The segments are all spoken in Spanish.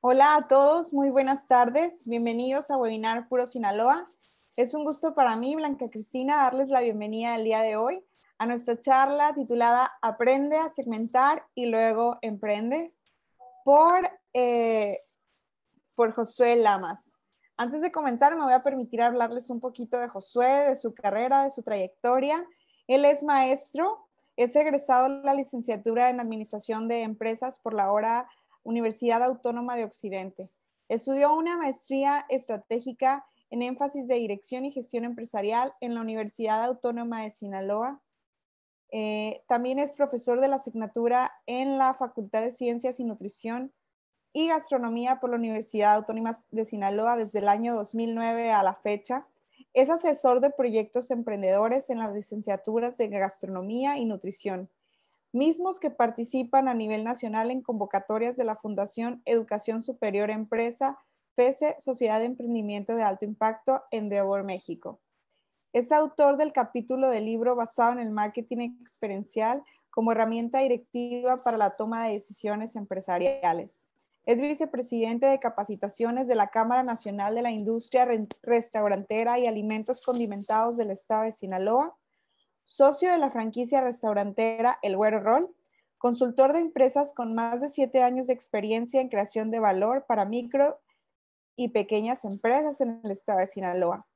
Hola a todos, muy buenas tardes. Bienvenidos a Webinar Puro Sinaloa. Es un gusto para mí, Blanca Cristina, darles la bienvenida el día de hoy a nuestra charla titulada Aprende a segmentar y luego emprendes por, eh, por Josué Lamas. Antes de comenzar, me voy a permitir hablarles un poquito de Josué, de su carrera, de su trayectoria. Él es maestro, es egresado de la licenciatura en Administración de Empresas por la hora Universidad Autónoma de Occidente. Estudió una maestría estratégica en énfasis de dirección y gestión empresarial en la Universidad Autónoma de Sinaloa. Eh, también es profesor de la asignatura en la Facultad de Ciencias y Nutrición y Gastronomía por la Universidad Autónoma de Sinaloa desde el año 2009 a la fecha. Es asesor de proyectos emprendedores en las licenciaturas de Gastronomía y Nutrición mismos que participan a nivel nacional en convocatorias de la Fundación Educación Superior Empresa, FESE, e, Sociedad de Emprendimiento de Alto Impacto, Endeavor México. Es autor del capítulo del libro basado en el marketing experiencial como herramienta directiva para la toma de decisiones empresariales. Es vicepresidente de capacitaciones de la Cámara Nacional de la Industria Restaurantera y Alimentos Condimentados del Estado de Sinaloa socio de la franquicia restaurantera El Güero consultor de empresas con más de siete años de experiencia en creación de valor para micro y pequeñas empresas en el estado de Sinaloa.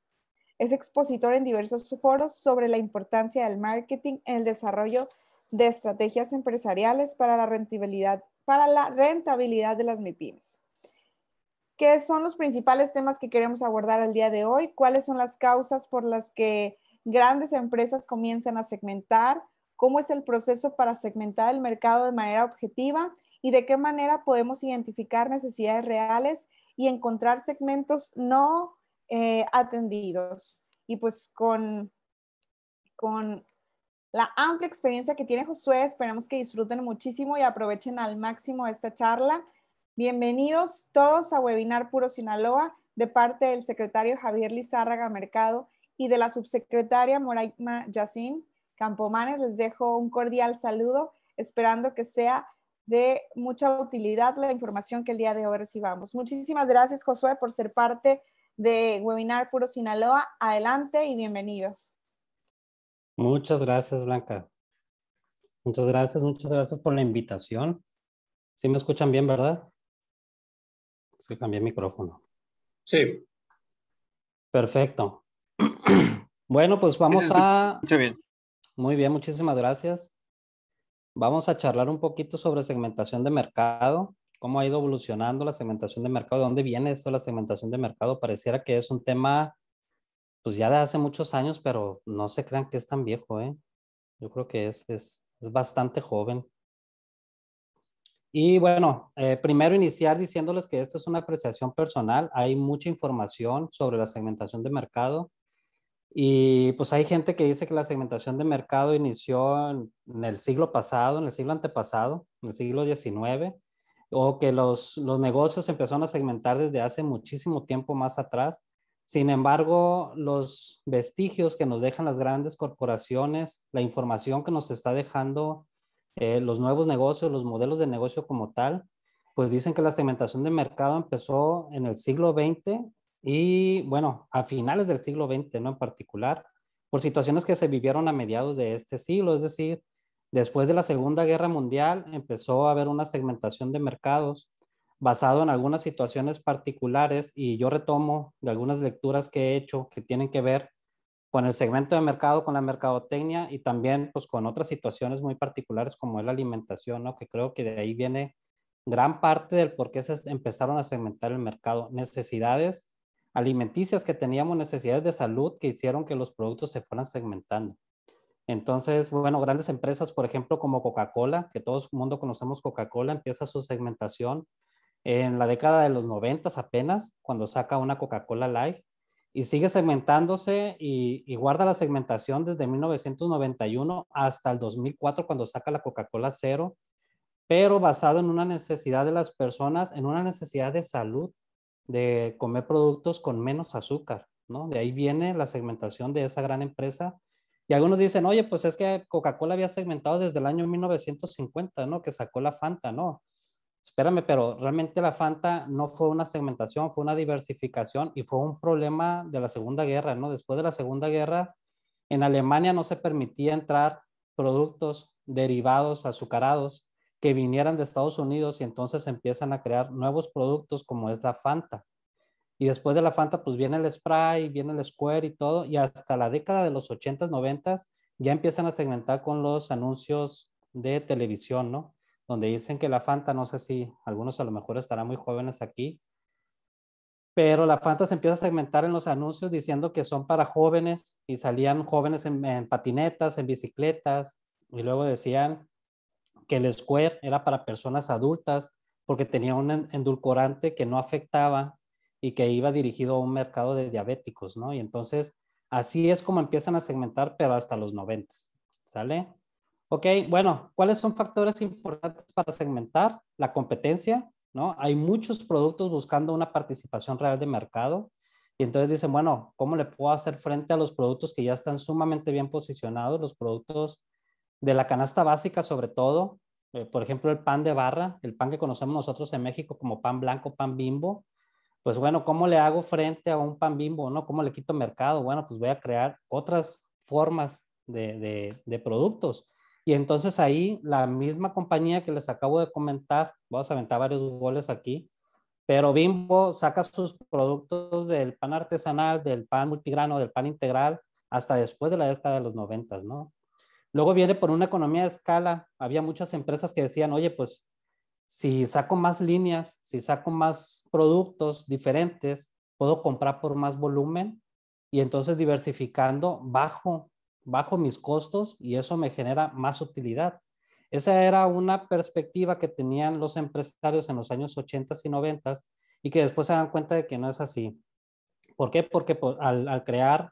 Es expositor en diversos foros sobre la importancia del marketing en el desarrollo de estrategias empresariales para la rentabilidad, para la rentabilidad de las MIPIMES. ¿Qué son los principales temas que queremos abordar el día de hoy? ¿Cuáles son las causas por las que grandes empresas comienzan a segmentar, cómo es el proceso para segmentar el mercado de manera objetiva y de qué manera podemos identificar necesidades reales y encontrar segmentos no eh, atendidos. Y pues con, con la amplia experiencia que tiene Josué, esperamos que disfruten muchísimo y aprovechen al máximo esta charla. Bienvenidos todos a Webinar Puro Sinaloa de parte del secretario Javier Lizárraga Mercado y de la subsecretaria Moraima Yacín Campomanes. Les dejo un cordial saludo, esperando que sea de mucha utilidad la información que el día de hoy recibamos. Muchísimas gracias, Josué, por ser parte de Webinar Puro Sinaloa. Adelante y bienvenido. Muchas gracias, Blanca. Muchas gracias, muchas gracias por la invitación. Sí me escuchan bien, ¿verdad? Es que cambié el micrófono. Sí. Perfecto. Bueno, pues vamos a... Muy bien. muchísimas gracias. Vamos a charlar un poquito sobre segmentación de mercado, cómo ha ido evolucionando la segmentación de mercado, de dónde viene esto la segmentación de mercado. Pareciera que es un tema, pues ya de hace muchos años, pero no se crean que es tan viejo, ¿eh? Yo creo que es, bastante joven. Y bueno, eh, primero iniciar diciéndoles que esto es una apreciación personal. Hay mucha información sobre la segmentación de mercado y pues hay gente que dice que la segmentación de mercado inició en, el siglo pasado, en el siglo antepasado, en el siglo XIX, o que los, negocios empezaron a segmentar desde hace muchísimo tiempo más atrás. Sin embargo, los vestigios que nos dejan las grandes corporaciones, la información que nos está dejando eh, los nuevos negocios, los modelos de negocio como tal, pues dicen que la segmentación de mercado empezó en el siglo XX y bueno, a finales del siglo XX, ¿no? En particular, por situaciones que se vivieron a mediados de este siglo, es decir, después de la Segunda Guerra Mundial empezó a haber una segmentación de mercados basado en algunas situaciones particulares y yo retomo de algunas lecturas que he hecho que tienen que ver con el segmento de mercado, con la mercadotecnia y también pues con otras situaciones muy particulares como es la alimentación, ¿no? que creo que de ahí viene gran parte del por qué se empezaron a segmentar el mercado, necesidades alimenticias que teníamos necesidades de salud que hicieron que los productos se fueran segmentando. Entonces, bueno, grandes empresas, por ejemplo, como Coca-Cola, que todo el mundo conocemos Coca-Cola, empieza su segmentación en la década de los 90 apenas, cuando saca una Coca-Cola Light, y sigue segmentándose y, y, guarda la segmentación desde 1991 hasta el 2004 cuando saca la Coca-Cola Cero, pero basado en una necesidad de las personas, en una necesidad de salud de comer productos con menos azúcar, ¿no? De ahí viene la segmentación de esa gran empresa. Y algunos dicen, oye, pues es que Coca-Cola había segmentado desde el año 1950, ¿no? Que sacó la Fanta, ¿no? Espérame, pero realmente la Fanta no fue una segmentación, fue una diversificación y fue un problema de la Segunda Guerra, ¿no? Después de la Segunda Guerra, en Alemania no se permitía entrar productos derivados azucarados que vinieran de Estados Unidos y entonces empiezan a crear nuevos productos como es la Fanta. Y después de la Fanta, pues viene el spray, viene el square y todo, y hasta la década de los 80s, 90s, ya empiezan a segmentar con los anuncios de televisión, ¿no? Donde dicen que la Fanta, no sé si algunos a lo mejor estarán muy jóvenes aquí, pero la Fanta se empieza a segmentar en los anuncios diciendo que son para jóvenes y salían jóvenes en patinetas, en bicicletas, y luego decían el Square era para personas adultas porque tenía un endulcorante que no afectaba y que iba dirigido a un mercado de diabéticos, ¿no? Y entonces así es como empiezan a segmentar, pero hasta los 90, ¿sale? Ok, bueno, ¿cuáles son factores importantes para segmentar? La competencia, ¿no? Hay muchos productos buscando una participación real de mercado y entonces dicen, bueno, ¿cómo le puedo hacer frente a los productos que ya están sumamente bien posicionados, los productos de la canasta básica sobre todo, eh, por ejemplo, el pan de barra, el pan que conocemos nosotros en México como pan blanco, pan bimbo. Pues bueno, ¿cómo le hago frente a un pan bimbo? ¿no? ¿Cómo le quito mercado? Bueno, pues voy a crear otras formas de, de productos. Y entonces ahí la misma compañía que les acabo de comentar, vamos a aventar varios goles aquí, pero Bimbo saca sus productos del pan artesanal, del pan multigrano, del pan integral, hasta después de la década de los noventas, ¿no? Luego viene por una economía de escala. Había muchas empresas que decían, oye, pues si saco más líneas, si saco más productos diferentes, puedo comprar por más volumen y entonces diversificando bajo, bajo mis costos y eso me genera más utilidad. Esa era una perspectiva que tenían los empresarios en los años 80 y 90 y que después se dan cuenta de que no es así. ¿Por qué? Porque pues, al crear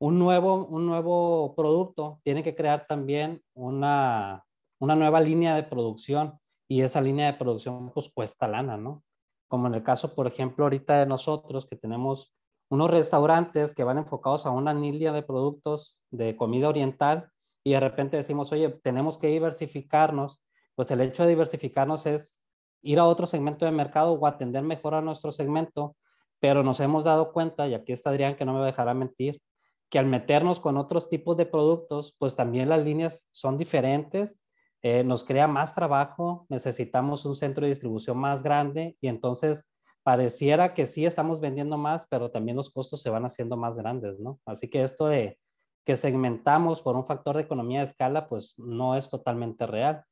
un nuevo, un nuevo producto tiene que crear también una, nueva línea de producción y esa línea de producción pues cuesta lana, ¿no? Como en el caso, por ejemplo, ahorita de nosotros que tenemos unos restaurantes que van enfocados a una línea de productos de comida oriental y de repente decimos, oye, tenemos que diversificarnos, pues el hecho de diversificarnos es ir a otro segmento de mercado o atender mejor a nuestro segmento, pero nos hemos dado cuenta, y aquí está Adrián que no me dejará mentir, que al meternos con otros tipos de productos, pues también las líneas son diferentes, eh, nos crea más trabajo, necesitamos un centro de distribución más grande y entonces pareciera que sí estamos vendiendo más, pero también los costos se van haciendo más grandes, ¿no? Así que esto de que segmentamos por un factor de economía de escala, pues no es totalmente real.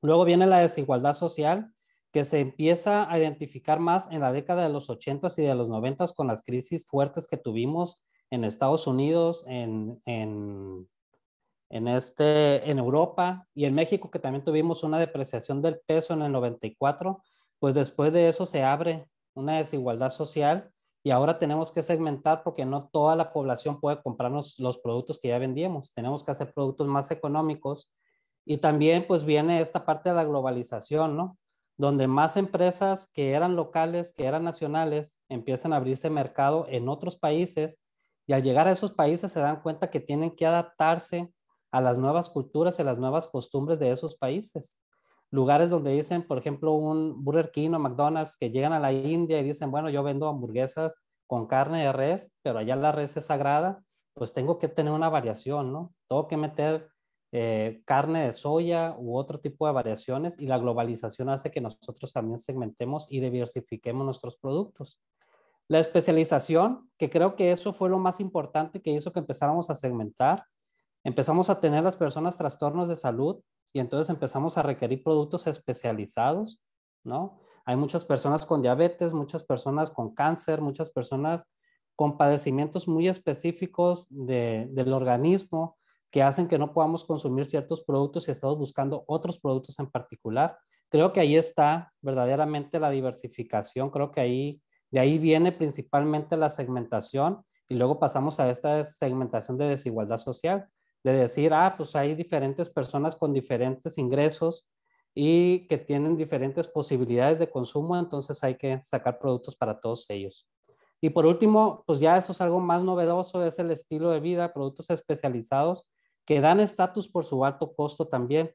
Luego viene la desigualdad social, que se empieza a identificar más en la década de los 80s y de los 90s con las crisis fuertes que tuvimos en Estados Unidos, en, en, en, este, en Europa y en México, que también tuvimos una depreciación del peso en el 94, pues después de eso se abre una desigualdad social y ahora tenemos que segmentar porque no toda la población puede comprarnos los productos que ya vendíamos. Tenemos que hacer productos más económicos. Y también pues viene esta parte de la globalización, ¿no? Donde más empresas que eran locales, que eran nacionales, empiezan a abrirse mercado en otros países y al llegar a esos países se dan cuenta que tienen que adaptarse a las nuevas culturas y las nuevas costumbres de esos países. Lugares donde dicen, por ejemplo, un Burger King o McDonald's que llegan a la India y dicen, bueno, yo vendo hamburguesas con carne de res, pero allá la res es sagrada, pues tengo que tener una variación, ¿no? Tengo que meter eh, carne de soya u otro tipo de variaciones y la globalización hace que nosotros también segmentemos y diversifiquemos nuestros productos. La especialización, que creo que eso fue lo más importante que hizo que empezáramos a segmentar. Empezamos a tener las personas trastornos de salud y entonces empezamos a requerir productos especializados, ¿no? Hay muchas personas con diabetes, muchas personas con cáncer, muchas personas con padecimientos muy específicos del organismo que hacen que no podamos consumir ciertos productos y estamos buscando otros productos en particular. Creo que ahí está verdaderamente la diversificación, creo que ahí de ahí viene principalmente la segmentación y luego pasamos a esta segmentación de desigualdad social, de decir, ah, pues hay diferentes personas con diferentes ingresos y que tienen diferentes posibilidades de consumo, entonces hay que sacar productos para todos ellos. Y por último, pues ya eso es algo más novedoso, es el estilo de vida, productos especializados que dan estatus por su alto costo también.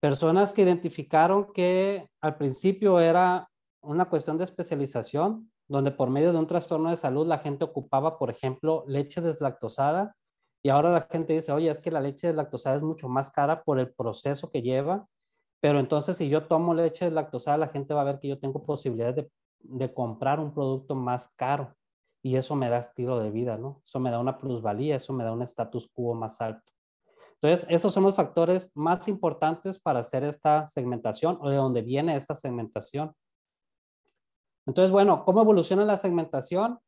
Personas que identificaron que al principio era una cuestión de especialización, donde por medio de un trastorno de salud la gente ocupaba, por ejemplo, leche deslactosada y ahora la gente dice, oye, es que la leche deslactosada es mucho más cara por el proceso que lleva, pero entonces si yo tomo leche deslactosada, la gente va a ver que yo tengo posibilidades de, comprar un producto más caro y eso me da estilo de vida, ¿no? Eso me da una plusvalía, eso me da un estatus quo más alto. Entonces, esos son los factores más importantes para hacer esta segmentación o de dónde viene esta segmentación. Entonces, bueno, ¿cómo evoluciona la segmentación?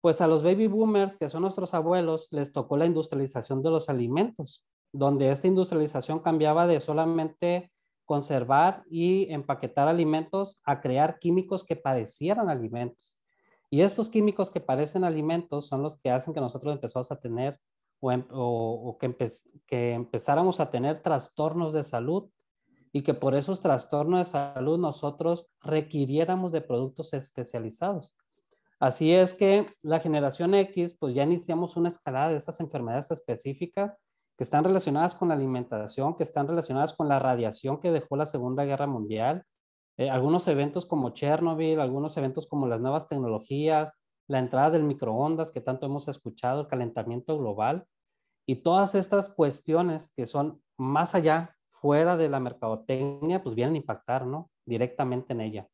Pues a los baby boomers, que son nuestros abuelos, les tocó la industrialización de los alimentos, donde esta industrialización cambiaba de solamente conservar y empaquetar alimentos a crear químicos que parecieran alimentos. Y estos químicos que parecen alimentos son los que hacen que nosotros empezamos a tener o, em, que empezáramos a tener trastornos de salud y que por esos trastornos de salud nosotros requiriéramos de productos especializados. Así es que la generación X, pues ya iniciamos una escalada de estas enfermedades específicas que están relacionadas con la alimentación, que están relacionadas con la radiación que dejó la Segunda Guerra Mundial, eh, algunos eventos como Chernobyl, algunos eventos como las nuevas tecnologías, la entrada del microondas que tanto hemos escuchado, el calentamiento global y todas estas cuestiones que son más allá fuera de la mercadotecnia, pues vienen a impactar, ¿no? Directamente en ella.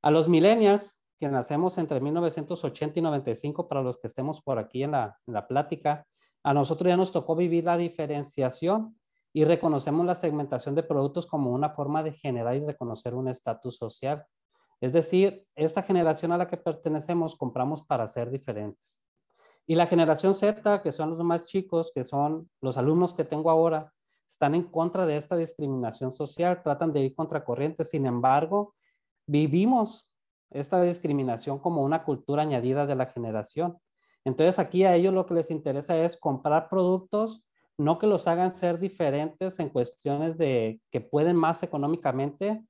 A los millennials, que nacemos entre 1980 y 95, para los que estemos por aquí en la, en la plática, a nosotros ya nos tocó vivir la diferenciación y reconocemos la segmentación de productos como una forma de generar y reconocer un estatus social. Es decir, esta generación a la que pertenecemos compramos para ser diferentes. Y la generación Z, que son los más chicos, que son los alumnos que tengo ahora, están en contra de esta discriminación social, tratan de ir contra corriente. sin embargo, vivimos esta discriminación como una cultura añadida de la generación. Entonces aquí a ellos lo que les interesa es comprar productos, no que los hagan ser diferentes en cuestiones de que pueden más económicamente,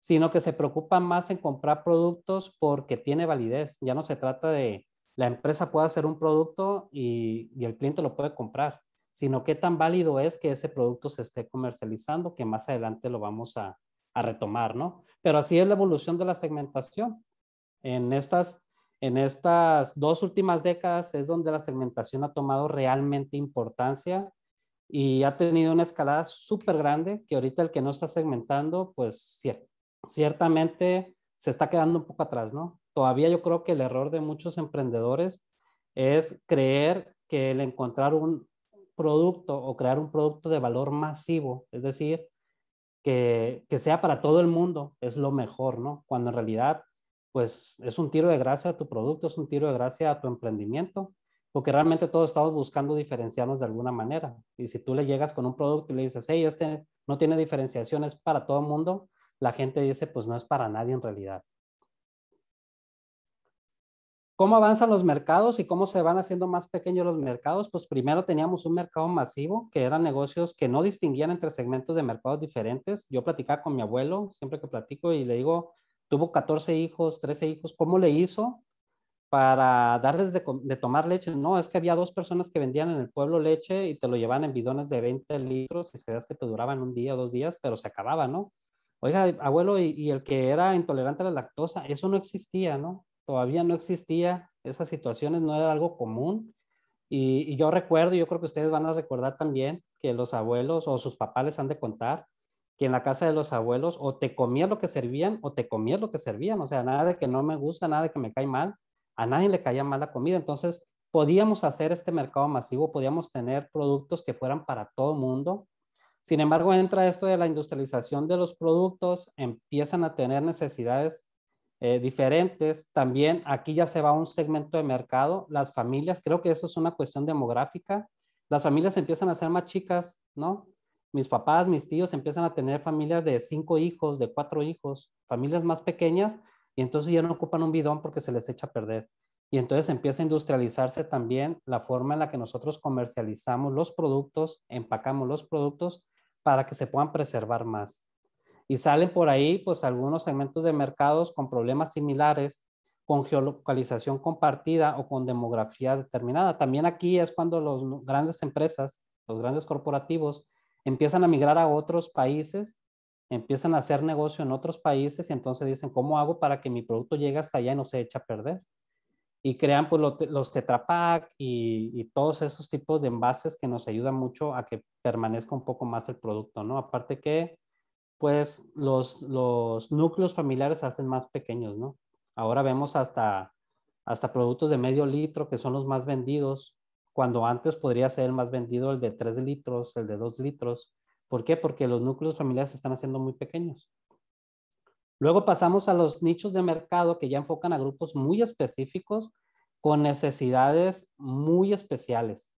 sino que se preocupan más en comprar productos porque tiene validez. Ya no se trata de la empresa puede hacer un producto y el cliente lo puede comprar sino qué tan válido es que ese producto se esté comercializando, que más adelante lo vamos a, a retomar, ¿no? Pero así es la evolución de la segmentación. En estas, en estas dos últimas décadas es donde la segmentación ha tomado realmente importancia y ha tenido una escalada súper grande que ahorita el que no está segmentando, pues ciertamente se está quedando un poco atrás, ¿no? Todavía yo creo que el error de muchos emprendedores es creer que el encontrar un, producto o crear un producto de valor masivo, es decir, que, sea para todo el mundo, es lo mejor, ¿no? Cuando en realidad, pues es un tiro de gracia a tu producto, es un tiro de gracia a tu emprendimiento, porque realmente todos estamos buscando diferenciarnos de alguna manera. Y si tú le llegas con un producto y le dices, hey, este no tiene diferenciación, es para todo el mundo, la gente dice, pues no es para nadie en realidad. ¿Cómo avanzan los mercados y cómo se van haciendo más pequeños los mercados? Pues primero teníamos un mercado masivo, que eran negocios que no distinguían entre segmentos de mercados diferentes. Yo platicaba con mi abuelo, siempre que platico, y le digo, tuvo 14 hijos, 13 hijos, ¿cómo le hizo para darles de, tomar leche? No, es que había dos personas que vendían en el pueblo leche y te lo llevaban en bidones de 20 litros esperas que te duraban un día o dos días, pero se acababa, ¿no? Oiga, abuelo, y el que era intolerante a la lactosa, eso no existía, ¿no? todavía no existía, esas situaciones no era algo común. Y, yo recuerdo, y yo creo que ustedes van a recordar también, que los abuelos o sus papás les han de contar que en la casa de los abuelos o te comías lo que servían o te comías lo que servían. O sea, nada de que no me gusta, nada de que me cae mal. A nadie le caía mal la comida. Entonces, podíamos hacer este mercado masivo, podíamos tener productos que fueran para todo mundo. Sin embargo, entra esto de la industrialización de los productos, empiezan a tener necesidades eh, diferentes. También aquí ya se va un segmento de mercado, las familias, creo que eso es una cuestión demográfica. Las familias empiezan a ser más chicas, ¿no? Mis papás, mis tíos empiezan a tener familias de cinco hijos, de cuatro hijos, familias más pequeñas, y entonces ya no ocupan un bidón porque se les echa a perder. Y entonces empieza a industrializarse también la forma en la que nosotros comercializamos los productos, empacamos los productos para que se puedan preservar más. Y salen por ahí pues algunos segmentos de mercados con problemas similares, con geolocalización compartida o con demografía determinada. También aquí es cuando las grandes empresas, los grandes corporativos empiezan a migrar a otros países, empiezan a hacer negocio en otros países y entonces dicen, ¿cómo hago para que mi producto llegue hasta allá y no se eche a perder? y crean pues, los Tetra Pak y, y, todos esos tipos de envases que nos ayudan mucho a que permanezca un poco más el producto, ¿no? Aparte que pues los, los núcleos familiares se hacen más pequeños, ¿no? Ahora vemos hasta, hasta productos de medio litro que son los más vendidos, cuando antes podría ser el más vendido el de 3 litros, el de 2 litros. ¿Por qué? Porque los núcleos familiares se están haciendo muy pequeños. Luego pasamos a los nichos de mercado que ya enfocan a grupos muy específicos con necesidades muy especiales.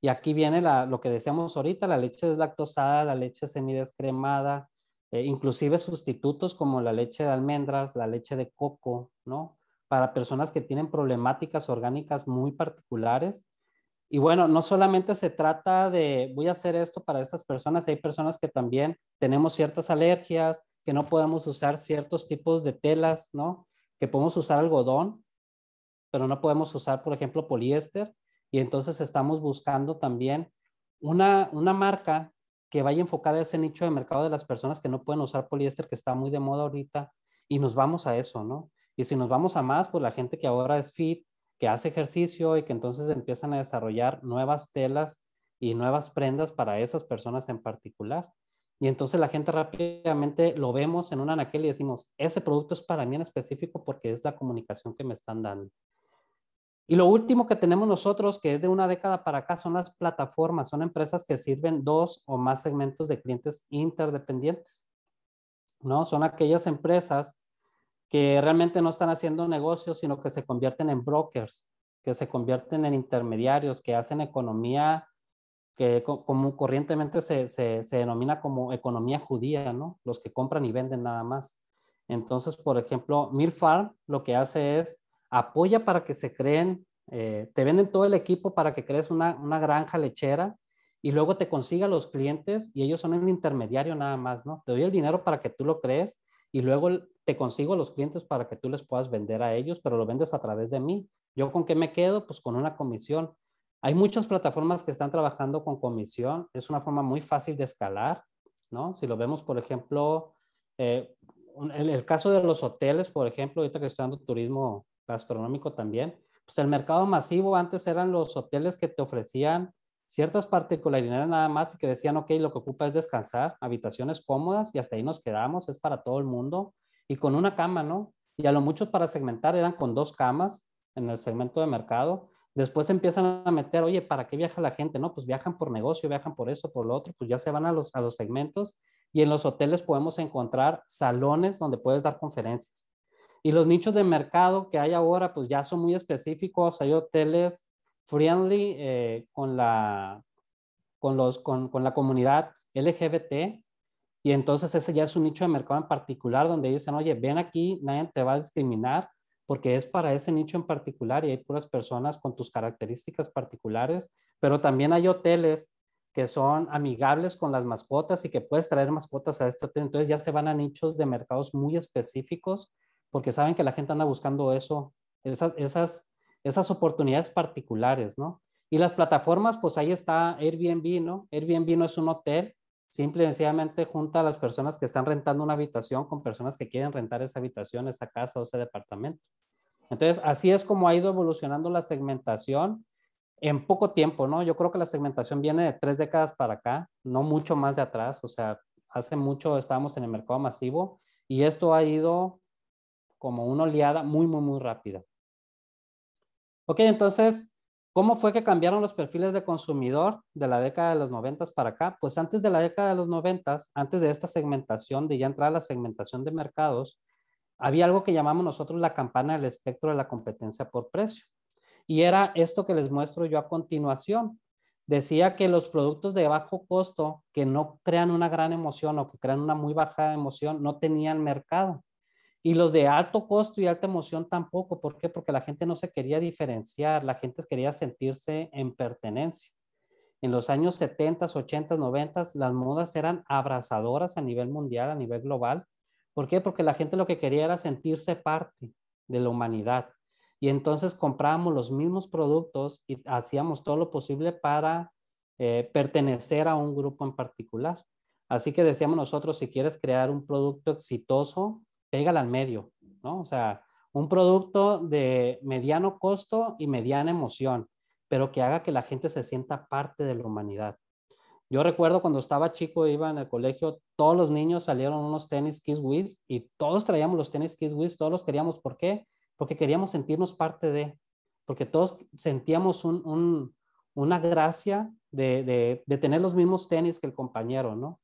Y aquí viene lo que decíamos ahorita, la leche deslactosada, la leche semidescremada, eh, inclusive sustitutos como la leche de almendras, la leche de coco, ¿no? Para personas que tienen problemáticas orgánicas muy particulares. Y bueno, no solamente se trata de voy a hacer esto para estas personas, hay personas que también tenemos ciertas alergias, que no podemos usar ciertos tipos de telas, ¿no? Que podemos usar algodón, pero no podemos usar, por ejemplo, poliéster. Y entonces estamos buscando también una, una marca que vaya enfocada a ese nicho de mercado de las personas que no pueden usar poliéster, que está muy de moda ahorita, y nos vamos a eso, ¿no? Y si nos vamos a más, pues la gente que ahora es fit, que hace ejercicio y que entonces empiezan a desarrollar nuevas telas y nuevas prendas para esas personas en particular. Y entonces la gente rápidamente lo vemos en un anaquel y decimos, ese producto es para mí en específico porque es la comunicación que me están dando. Y lo último que tenemos nosotros, que es de una década para acá, son las plataformas, son empresas que sirven dos o más segmentos de clientes interdependientes. ¿no? Son aquellas empresas que realmente no están haciendo negocios, sino que se convierten en brokers, que se convierten en intermediarios, que hacen economía que como corrientemente se, denomina como economía judía, ¿no? Los que compran y venden nada más. Entonces, por ejemplo, Mirfarm lo que hace es apoya para que se creen, eh, te venden todo el equipo para que crees una, una, granja lechera y luego te consiga los clientes y ellos son el intermediario nada más, ¿no? Te doy el dinero para que tú lo crees y luego te consigo los clientes para que tú les puedas vender a ellos, pero lo vendes a través de mí. ¿Yo con qué me quedo? Pues con una comisión. Hay muchas plataformas que están trabajando con comisión. Es una forma muy fácil de escalar, ¿no? Si lo vemos, por ejemplo, en eh, el, caso de los hoteles, por ejemplo, ahorita que estoy dando turismo gastronómico también. Pues el mercado masivo antes eran los hoteles que te ofrecían ciertas particularidades nada más y que decían, ok, lo que ocupa es descansar, habitaciones cómodas y hasta ahí nos quedamos, es para todo el mundo y con una cama, ¿no? Y a lo mucho para segmentar eran con dos camas en el segmento de mercado. Después empiezan a meter, oye, ¿para qué viaja la gente? No, pues viajan por negocio, viajan por esto, por lo otro, pues ya se van a los, a los segmentos y en los hoteles podemos encontrar salones donde puedes dar conferencias. Y los nichos de mercado que hay ahora, pues ya son muy específicos. Hay hoteles friendly eh, con, la, con, los, con, con la comunidad LGBT. Y entonces ese ya es un nicho de mercado en particular donde ellos dicen, oye, ven aquí, nadie te va a discriminar porque es para ese nicho en particular y hay puras personas con tus características particulares. Pero también hay hoteles que son amigables con las mascotas y que puedes traer mascotas a este hotel. Entonces ya se van a nichos de mercados muy específicos porque saben que la gente anda buscando eso, esas, esas, esas oportunidades particulares, ¿no? Y las plataformas, pues ahí está Airbnb, ¿no? Airbnb no es un hotel, simple y sencillamente junta a las personas que están rentando una habitación con personas que quieren rentar esa habitación, esa casa o ese departamento. Entonces, así es como ha ido evolucionando la segmentación en poco tiempo, ¿no? Yo creo que la segmentación viene de tres décadas para acá, no mucho más de atrás, o sea, hace mucho estábamos en el mercado masivo y esto ha ido como una oleada muy, muy, muy rápida. Ok, entonces, ¿cómo fue que cambiaron los perfiles de consumidor de la década de los 90 para acá? Pues antes de la década de los 90, antes de esta segmentación, de ya entrar a la segmentación de mercados, había algo que llamamos nosotros la campana del espectro de la competencia por precio. Y era esto que les muestro yo a continuación. Decía que los productos de bajo costo que no crean una gran emoción o que crean una muy baja emoción no tenían mercado. Y los de alto costo y alta emoción tampoco. ¿Por qué? Porque la gente no se quería diferenciar, la gente quería sentirse en pertenencia. En los años 70, 80, 90, las modas eran abrazadoras a nivel mundial, a nivel global. ¿Por qué? Porque la gente lo que quería era sentirse parte de la humanidad. Y entonces comprábamos los mismos productos y hacíamos todo lo posible para eh, pertenecer a un grupo en particular. Así que decíamos nosotros, si quieres crear un producto exitoso, pégala al medio, ¿no? O sea, un producto de mediano costo y mediana emoción, pero que haga que la gente se sienta parte de la humanidad. Yo recuerdo cuando estaba chico, iba en el colegio, todos los niños salieron unos tenis Kids Wiz y todos traíamos los tenis Kids Wiz, todos los queríamos. ¿Por qué? Porque queríamos sentirnos parte de, porque todos sentíamos una gracia de, de tener los mismos tenis que el compañero, ¿no?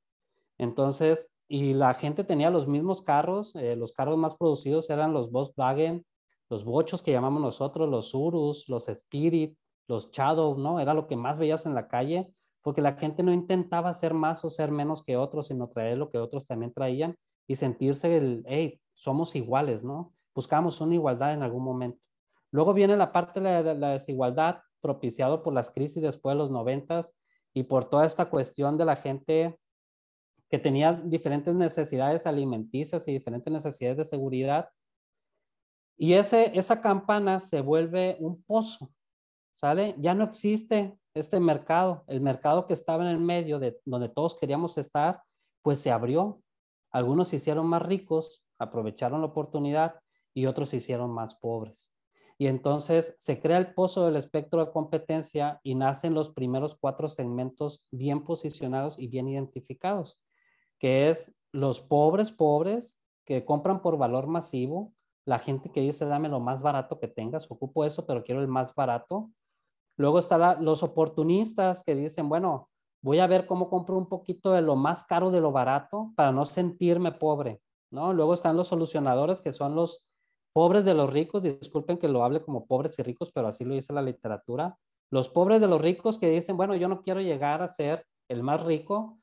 Entonces, y la gente tenía los mismos carros, eh, los carros más producidos eran los Volkswagen, los bochos que llamamos nosotros, los Urus, los Spirit, los Shadow, ¿no? Era lo que más veías en la calle, porque la gente no intentaba ser más o ser menos que otros, sino traer lo que otros también traían y sentirse el, hey, somos iguales, ¿no? Buscamos una igualdad en algún momento. Luego viene la parte de la desigualdad propiciado por las crisis después de los noventas y por toda esta cuestión de la gente que tenía diferentes necesidades alimenticias y diferentes necesidades de seguridad. Y ese, esa campana se vuelve un pozo, ¿sale? Ya no existe este mercado. El mercado que estaba en el medio, de donde todos queríamos estar, pues se abrió. Algunos se hicieron más ricos, aprovecharon la oportunidad y otros se hicieron más pobres. Y entonces se crea el pozo del espectro de competencia y nacen los primeros cuatro segmentos bien posicionados y bien identificados que es los pobres, pobres, que compran por valor masivo, la gente que dice, dame lo más barato que tengas, ocupo esto, pero quiero el más barato. Luego están los oportunistas que dicen, bueno, voy a ver cómo compro un poquito de lo más caro de lo barato para no sentirme pobre, ¿no? Luego están los solucionadores que son los pobres de los ricos, disculpen que lo hable como pobres y ricos, pero así lo dice la literatura. Los pobres de los ricos que dicen, bueno, yo no quiero llegar a ser el más rico,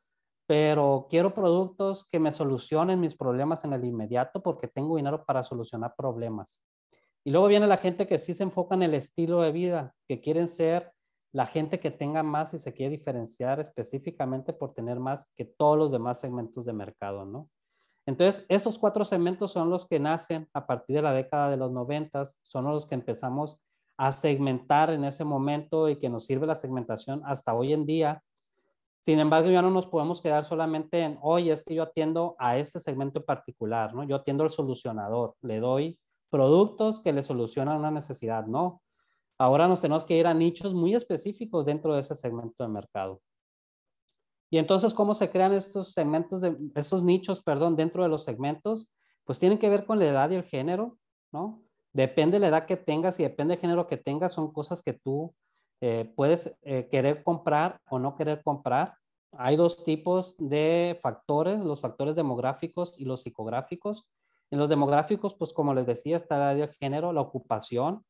pero quiero productos que me solucionen mis problemas en el inmediato porque tengo dinero para solucionar problemas. Y luego viene la gente que sí se enfoca en el estilo de vida, que quieren ser la gente que tenga más y se quiere diferenciar específicamente por tener más que todos los demás segmentos de mercado, ¿no? Entonces, esos cuatro segmentos son los que nacen a partir de la década de los noventas, son los que empezamos a segmentar en ese momento y que nos sirve la segmentación hasta hoy en día sin embargo, ya no nos podemos quedar solamente en, oye, es que yo atiendo a este segmento en particular, ¿no? Yo atiendo al solucionador, le doy productos que le solucionan una necesidad, ¿no? Ahora nos tenemos que ir a nichos muy específicos dentro de ese segmento de mercado. Y entonces, ¿cómo se crean estos segmentos, de, estos nichos, perdón, dentro de los segmentos? Pues tienen que ver con la edad y el género, ¿no? Depende de la edad que tengas y depende del género que tengas, son cosas que tú eh, puedes eh, querer comprar o no querer comprar. Hay dos tipos de factores, los factores demográficos y los psicográficos. En los demográficos, pues como les decía, está el de género, la ocupación,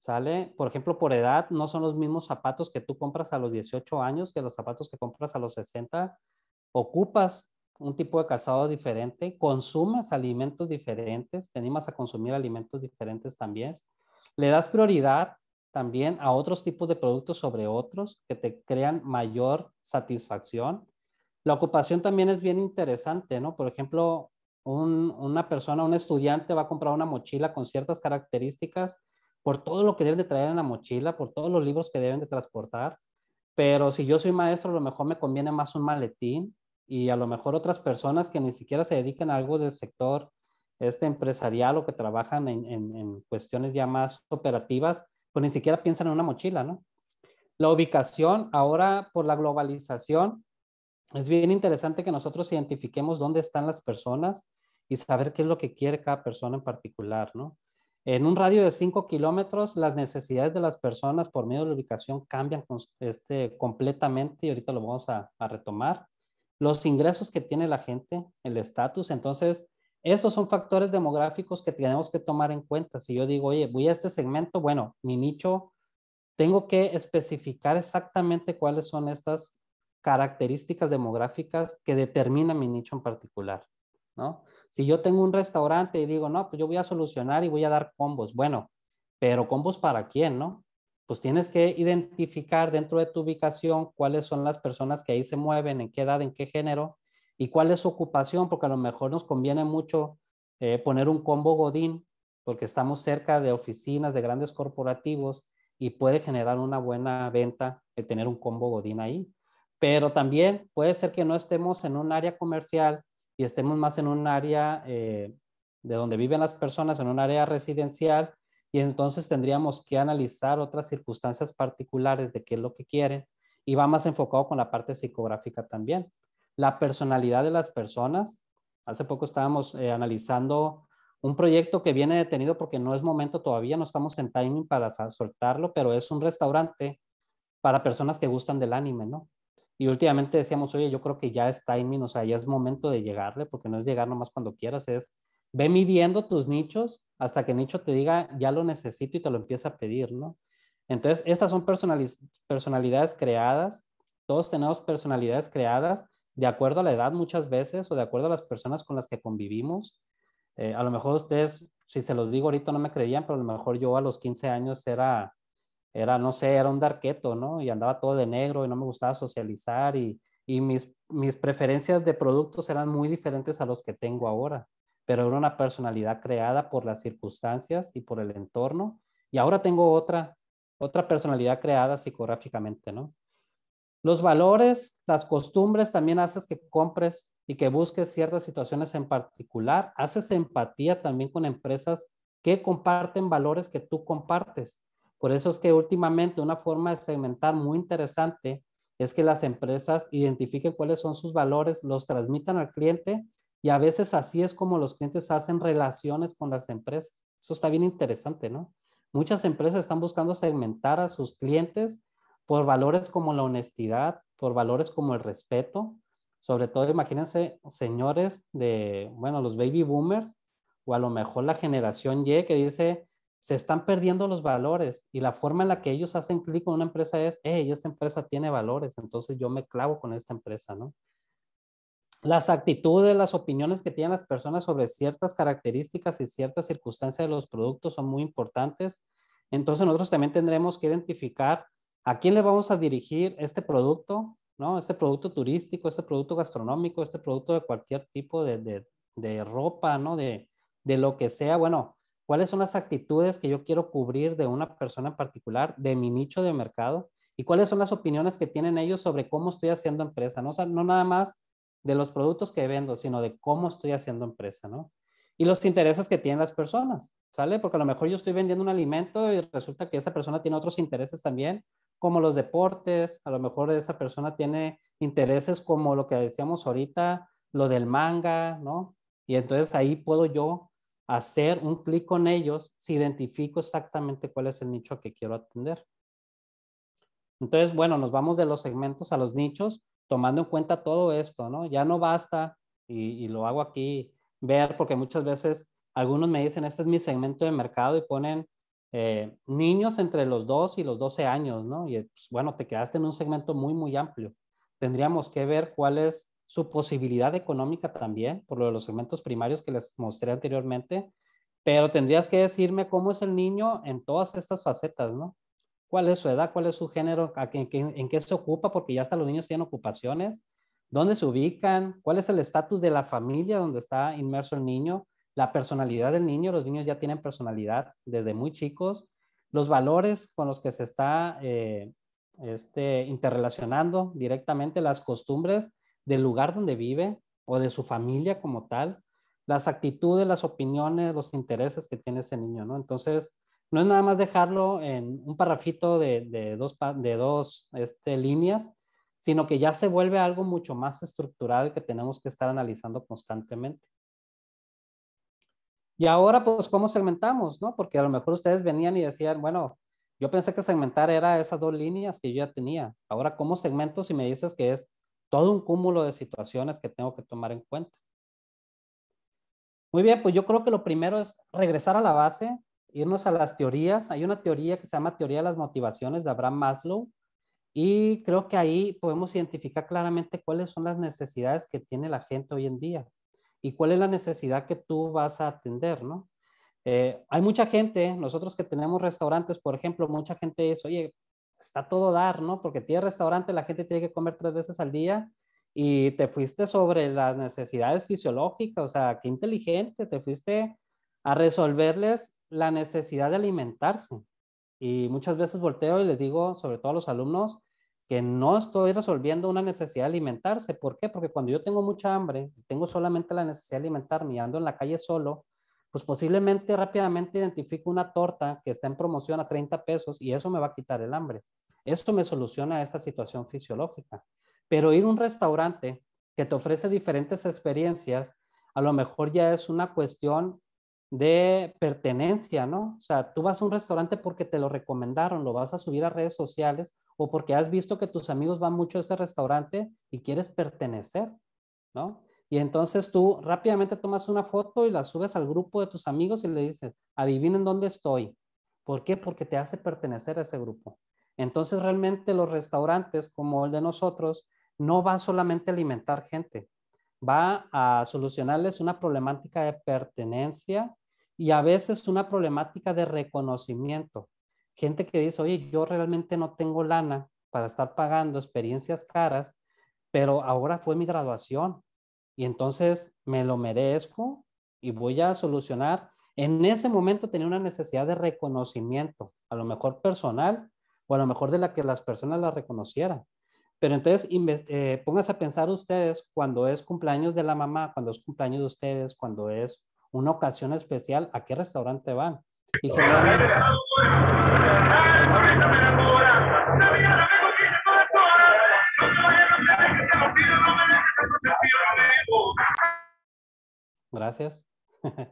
¿sale? Por ejemplo, por edad, no son los mismos zapatos que tú compras a los 18 años que los zapatos que compras a los 60. Ocupas un tipo de calzado diferente, consumas alimentos diferentes, te animas a consumir alimentos diferentes también. Le das prioridad también a otros tipos de productos sobre otros que te crean mayor satisfacción. La ocupación también es bien interesante, ¿no? Por ejemplo, una persona, un estudiante va a comprar una mochila con ciertas características por todo lo que deben de traer en la mochila, por todos los libros que deben de transportar. Pero si yo soy maestro, a lo mejor me conviene más un maletín y a lo mejor otras personas que ni siquiera se dedican a algo del sector este empresarial o que trabajan en, en cuestiones ya más operativas, pues ni siquiera piensan en una mochila, ¿no? La ubicación, ahora por la globalización, es bien interesante que nosotros identifiquemos dónde están las personas y saber qué es lo que quiere cada persona en particular, ¿no? En un radio de 5 kilómetros, las necesidades de las personas por medio de la ubicación cambian este, completamente y ahorita lo vamos a, a retomar. Los ingresos que tiene la gente, el estatus, entonces esos son factores demográficos que tenemos que tomar en cuenta. Si yo digo, oye, voy a este segmento, bueno, mi nicho, tengo que especificar exactamente cuáles son estas características demográficas que determinan mi nicho en particular, ¿no? Si yo tengo un restaurante y digo, no, pues yo voy a solucionar y voy a dar combos, bueno, pero combos para quién, ¿no? Pues tienes que identificar dentro de tu ubicación cuáles son las personas que ahí se mueven, en qué edad, en qué género, y cuál es su ocupación, porque a lo mejor nos conviene mucho eh, poner un combo Godín, porque estamos cerca de oficinas, de grandes corporativos y puede generar una buena venta el tener un combo Godín ahí. Pero también puede ser que no estemos en un área comercial y estemos más en un área eh, de donde viven las personas, en un área residencial, y entonces tendríamos que analizar otras circunstancias particulares de qué es lo que quieren y va más enfocado con la parte psicográfica también la personalidad de las personas. Hace poco estábamos eh, analizando un proyecto que viene detenido porque no es momento todavía, no estamos en timing para soltarlo, pero es un restaurante para personas que gustan del anime, ¿no? Y últimamente decíamos, oye, yo creo que ya es timing, o sea, ya es momento de llegarle, porque no es llegar nomás cuando quieras, es ve midiendo tus nichos hasta que el nicho te diga, ya lo necesito y te lo empieza a pedir, ¿no? Entonces, estas son personalidades creadas, todos tenemos personalidades creadas de acuerdo a la edad muchas veces o de acuerdo a las personas con las que convivimos. Eh, a lo mejor ustedes, si se los digo ahorita, no me creían, pero a lo mejor yo a los 15 años era, era no sé, era un darqueto, ¿no? Y andaba todo de negro y no me gustaba socializar y, mis, mis preferencias de productos eran muy diferentes a los que tengo ahora, pero era una personalidad creada por las circunstancias y por el entorno. Y ahora tengo otra, otra personalidad creada psicográficamente, ¿no? Los valores, las costumbres también haces que compres y que busques ciertas situaciones en particular. Haces empatía también con empresas que comparten valores que tú compartes. Por eso es que últimamente una forma de segmentar muy interesante es que las empresas identifiquen cuáles son sus valores, los transmitan al cliente y a veces así es como los clientes hacen relaciones con las empresas. Eso está bien interesante, ¿no? Muchas empresas están buscando segmentar a sus clientes por valores como la honestidad, por valores como el respeto. Sobre todo, imagínense señores de, bueno, los baby boomers o a lo mejor la generación Y que dice, se están perdiendo los valores y la forma en la que ellos hacen clic con una empresa es, hey, esta empresa tiene valores, entonces yo me clavo con esta empresa, ¿no? Las actitudes, las opiniones que tienen las personas sobre ciertas características y ciertas circunstancias de los productos son muy importantes. Entonces nosotros también tendremos que identificar ¿A quién le vamos a dirigir este producto? ¿No? Este producto turístico, este producto gastronómico, este producto de cualquier tipo de, de, de ropa, ¿no? De, de lo que sea. Bueno, ¿cuáles son las actitudes que yo quiero cubrir de una persona en particular, de mi nicho de mercado? ¿Y cuáles son las opiniones que tienen ellos sobre cómo estoy haciendo empresa? No, o sea, no nada más de los productos que vendo, sino de cómo estoy haciendo empresa, ¿no? Y los intereses que tienen las personas, ¿sale? Porque a lo mejor yo estoy vendiendo un alimento y resulta que esa persona tiene otros intereses también como los deportes, a lo mejor esa persona tiene intereses como lo que decíamos ahorita, lo del manga, ¿no? Y entonces ahí puedo yo hacer un clic con ellos si identifico exactamente cuál es el nicho que quiero atender. Entonces, bueno, nos vamos de los segmentos a los nichos, tomando en cuenta todo esto, ¿no? Ya no basta, y, y lo hago aquí, ver, porque muchas veces algunos me dicen, este es mi segmento de mercado y ponen eh, niños entre los 2 y los 12 años, ¿no? Y pues, bueno, te quedaste en un segmento muy, muy amplio. Tendríamos que ver cuál es su posibilidad económica también, por lo de los segmentos primarios que les mostré anteriormente, pero tendrías que decirme cómo es el niño en todas estas facetas, ¿no? ¿Cuál es su edad? ¿Cuál es su género? en, qué, en qué se ocupa? Porque ya hasta los niños tienen ocupaciones. ¿Dónde se ubican? ¿Cuál es el estatus de la familia donde está inmerso el niño? la personalidad del niño, los niños ya tienen personalidad desde muy chicos, los valores con los que se está eh, este, interrelacionando directamente, las costumbres del lugar donde vive o de su familia como tal, las actitudes, las opiniones, los intereses que tiene ese niño, ¿no? Entonces, no es nada más dejarlo en un parrafito de, dos, de dos este, líneas, sino que ya se vuelve algo mucho más estructurado que tenemos que estar analizando constantemente. Y ahora, pues, ¿cómo segmentamos? ¿no? Porque a lo mejor ustedes venían y decían, bueno, yo pensé que segmentar era esas dos líneas que yo ya tenía. Ahora, ¿cómo segmento si me dices que es todo un cúmulo de situaciones que tengo que tomar en cuenta? Muy bien, pues yo creo que lo primero es regresar a la base, irnos a las teorías. Hay una teoría que se llama Teoría de las Motivaciones de Abraham Maslow y creo que ahí podemos identificar claramente cuáles son las necesidades que tiene la gente hoy en día y cuál es la necesidad que tú vas a atender, eh, hay mucha gente, nosotros que tenemos restaurantes, por ejemplo, mucha gente es, oye, está todo dar, ¿no? Porque tiene restaurante, la gente tiene que comer tres veces al día y te fuiste sobre las necesidades fisiológicas, o sea, qué inteligente, te fuiste a resolverles la necesidad de alimentarse. Y muchas veces volteo y les digo, sobre todo a los alumnos, que no estoy resolviendo una necesidad de alimentarse. ¿Por qué? Porque cuando yo tengo mucha hambre, tengo solamente la necesidad de alimentarme y ando en la calle solo, pues posiblemente rápidamente identifico una torta que está en promoción a 30 pesos y eso me va a quitar el hambre. Eso me soluciona esta situación fisiológica. Pero ir a un restaurante que te ofrece diferentes experiencias, a lo mejor ya es una cuestión de pertenencia, ¿no? O sea, tú vas a un restaurante porque te lo recomendaron, lo vas a subir a redes sociales o porque has visto que tus amigos van mucho a ese restaurante y quieres pertenecer, ¿no? Y entonces tú rápidamente tomas una foto y la subes al grupo de tus amigos y le dices, adivinen dónde estoy. ¿Por qué? Porque te hace pertenecer a ese grupo. Entonces realmente los restaurantes como el de nosotros no va solamente a alimentar gente, va a solucionarles una problemática de pertenencia y a veces una problemática de reconocimiento. Gente que dice, oye, yo realmente no tengo lana para estar pagando experiencias caras, pero ahora fue mi graduación y entonces me lo merezco y voy a solucionar. En ese momento tenía una necesidad de reconocimiento, a lo mejor personal o a lo mejor de la que las personas la reconocieran. Pero entonces eh, a pensar ustedes cuando es cumpleaños de la mamá, cuando es cumpleaños de ustedes, cuando es una ocasión especial, ¿a qué restaurante van? Y generalmente... Gracias.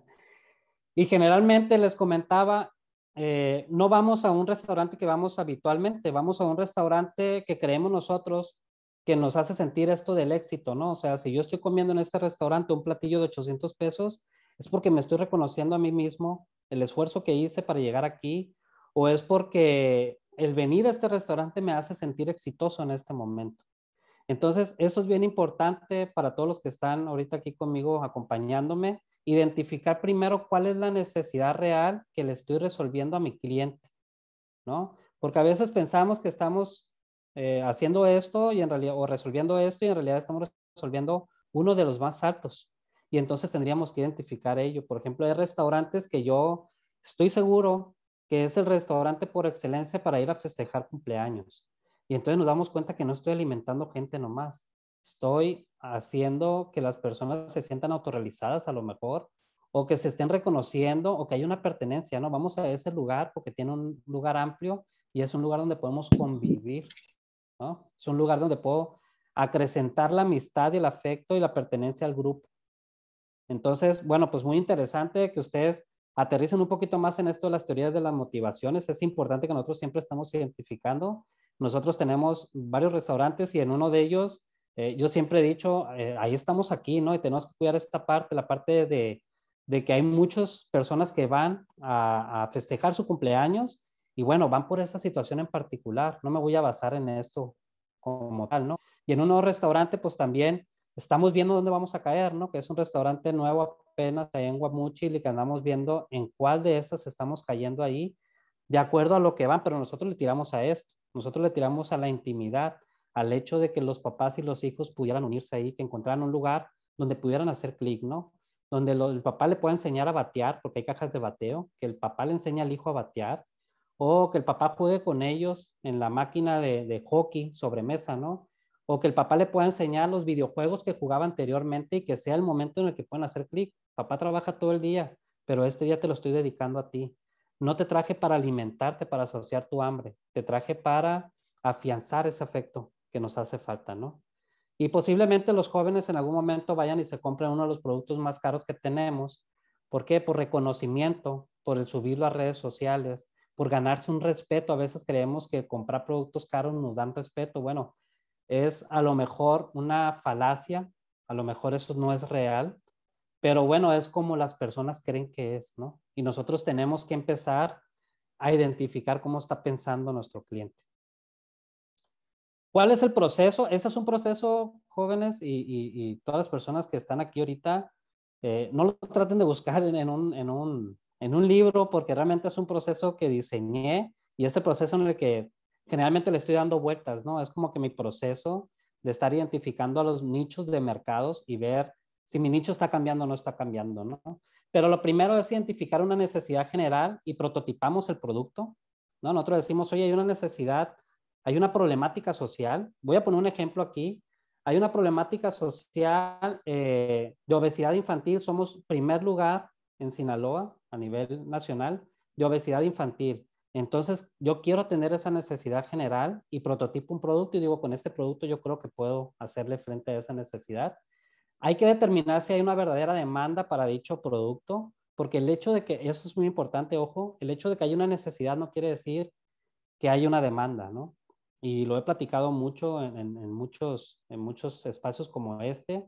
y generalmente les comentaba, eh, no vamos a un restaurante que vamos habitualmente, vamos a un restaurante que creemos nosotros que nos hace sentir esto del éxito, ¿no? O sea, si yo estoy comiendo en este restaurante un platillo de 800 pesos, ¿Es porque me estoy reconociendo a mí mismo el esfuerzo que hice para llegar aquí? ¿O es porque el venir a este restaurante me hace sentir exitoso en este momento? Entonces, eso es bien importante para todos los que están ahorita aquí conmigo acompañándome, identificar primero cuál es la necesidad real que le estoy resolviendo a mi cliente, ¿no? Porque a veces pensamos que estamos eh, haciendo esto y en realidad, o resolviendo esto y en realidad estamos resolviendo uno de los más altos, y entonces tendríamos que identificar ello. Por ejemplo, hay restaurantes que yo estoy seguro que es el restaurante por excelencia para ir a festejar cumpleaños. Y entonces nos damos cuenta que no estoy alimentando gente nomás, estoy haciendo que las personas se sientan autorrealizadas a lo mejor o que se estén reconociendo o que hay una pertenencia, ¿no? Vamos a ese lugar porque tiene un lugar amplio y es un lugar donde podemos convivir, Es un lugar donde puedo acrecentar la amistad y el afecto y la pertenencia al grupo. Entonces, bueno, pues muy interesante que ustedes aterricen un poquito más en esto de las teorías de las motivaciones. Es importante que nosotros siempre estamos identificando. Nosotros tenemos varios restaurantes y en uno de ellos, eh, yo siempre he dicho, eh, ahí estamos aquí, ¿no? Y tenemos que cuidar esta parte, la parte de, de que hay muchas personas que van a, a, festejar su cumpleaños y bueno, van por esta situación en particular. No me voy a basar en esto como tal, ¿no? Y en un nuevo restaurante, pues también estamos viendo dónde vamos a caer, ¿no? Que es un restaurante nuevo apenas ahí en Guamuchil y que andamos viendo en cuál de estas estamos cayendo ahí, de acuerdo a lo que van, pero nosotros le tiramos a esto, nosotros le tiramos a la intimidad, al hecho de que los papás y los hijos pudieran unirse ahí, que encontraran un lugar donde pudieran hacer clic, ¿no? Donde el papá le pueda enseñar a batear, porque hay cajas de bateo, que el papá le enseña al hijo a batear, o que el papá juegue con ellos en la máquina de, de hockey sobre mesa, ¿no? o que el papá le pueda enseñar los videojuegos que jugaba anteriormente y que sea el momento en el que puedan hacer clic. Papá trabaja todo el día, pero este día te lo estoy dedicando a ti. No te traje para alimentarte, para asociar tu hambre, te traje para afianzar ese afecto que nos hace falta, ¿no? Y posiblemente los jóvenes en algún momento vayan y se compren uno de los productos más caros que tenemos. ¿Por qué? Por reconocimiento, por el subirlo a redes sociales, por ganarse un respeto. A veces creemos que comprar productos caros nos dan respeto. Bueno, es a lo mejor una falacia, a lo mejor eso no es real, pero bueno, es como las personas creen que es, ¿no? Y nosotros tenemos que empezar a identificar cómo está pensando nuestro cliente. ¿Cuál es el proceso? Ese es un proceso, jóvenes y, todas las personas que están aquí ahorita, eh, no lo traten de buscar en, un, en un libro porque realmente es un proceso que diseñé y ese proceso en el que generalmente le estoy dando vueltas, ¿no? Es como que mi proceso de estar identificando a los nichos de mercados y ver si mi nicho está cambiando o no está cambiando, ¿no? Pero lo primero es identificar una necesidad general y prototipamos el producto, ¿no? Nosotros decimos, oye, hay una necesidad, hay una problemática social. Voy a poner un ejemplo aquí. Hay una problemática social eh, de obesidad infantil. Somos primer lugar en Sinaloa a nivel nacional de obesidad infantil. Entonces, yo quiero tener esa necesidad general y prototipo un producto y digo, con este producto yo creo que puedo hacerle frente a esa necesidad. Hay que determinar si hay una verdadera demanda para dicho producto, porque el hecho de que, eso es muy importante, ojo, el hecho de que hay una necesidad no quiere decir que hay una demanda, ¿no? Y lo he platicado mucho en, muchos, en muchos espacios como este.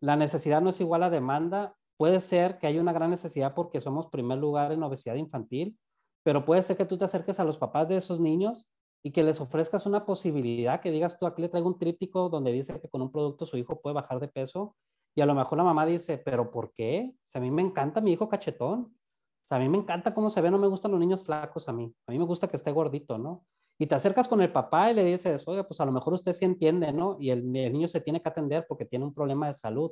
La necesidad no es igual a demanda. Puede ser que haya una gran necesidad porque somos primer lugar en obesidad infantil pero puede ser que tú te acerques a los papás de esos niños y que les ofrezcas una posibilidad, que digas tú, aquí le traigo un tríptico donde dice que con un producto su hijo puede bajar de peso y a lo mejor la mamá dice, pero ¿por qué? Si a mí me encanta mi hijo cachetón, si a mí me encanta cómo se ve, no me gustan los niños flacos a mí, a mí me gusta que esté gordito, ¿no? Y te acercas con el papá y le dices, oye, pues a lo mejor usted sí entiende, ¿no? Y el, el niño se tiene que atender porque tiene un problema de salud.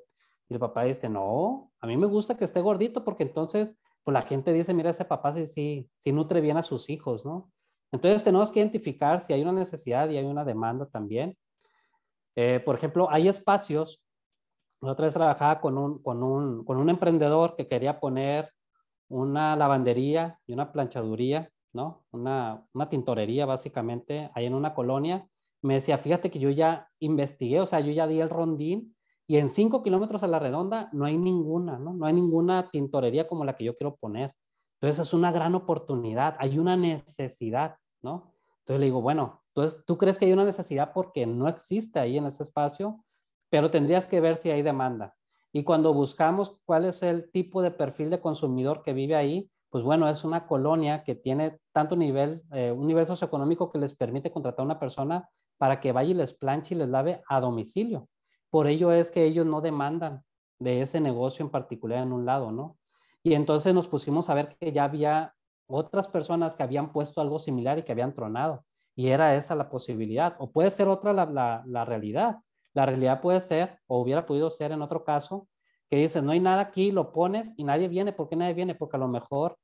Y el papá dice, no, a mí me gusta que esté gordito porque entonces pues la gente dice, mira, ese papá sí, sí, nutre bien a sus hijos, ¿no? Entonces tenemos que identificar si hay una necesidad y hay una demanda también. Eh, por ejemplo, hay espacios, otra vez trabajaba con un, con, un, con un emprendedor que quería poner una lavandería y una planchaduría, ¿no? Una, una tintorería básicamente, ahí en una colonia. Me decía, fíjate que yo ya investigué, o sea, yo ya di el rondín y en 5 kilómetros a la redonda no hay ninguna, ¿no? hay ninguna tintorería como la que yo quiero poner. Entonces es una gran oportunidad, hay una necesidad, ¿no? Entonces le digo, bueno, entonces tú crees que hay una necesidad porque no existe ahí en ese espacio, pero tendrías que ver si hay demanda. Y cuando buscamos cuál es el tipo de perfil de consumidor que vive ahí, pues bueno, es una colonia que tiene tanto nivel, eh, un nivel socioeconómico que les permite contratar a una persona para que vaya y les planche y les lave a domicilio. Por ello es que ellos no demandan de ese negocio en particular en un lado, ¿no? Y entonces nos pusimos a ver que ya había otras personas que habían puesto algo similar y que habían tronado. Y era esa la posibilidad. O puede ser otra la, realidad. La realidad puede ser, o hubiera podido ser en otro caso, que dices, no hay nada aquí, lo pones y nadie viene. ¿Por qué nadie viene? Porque a lo mejor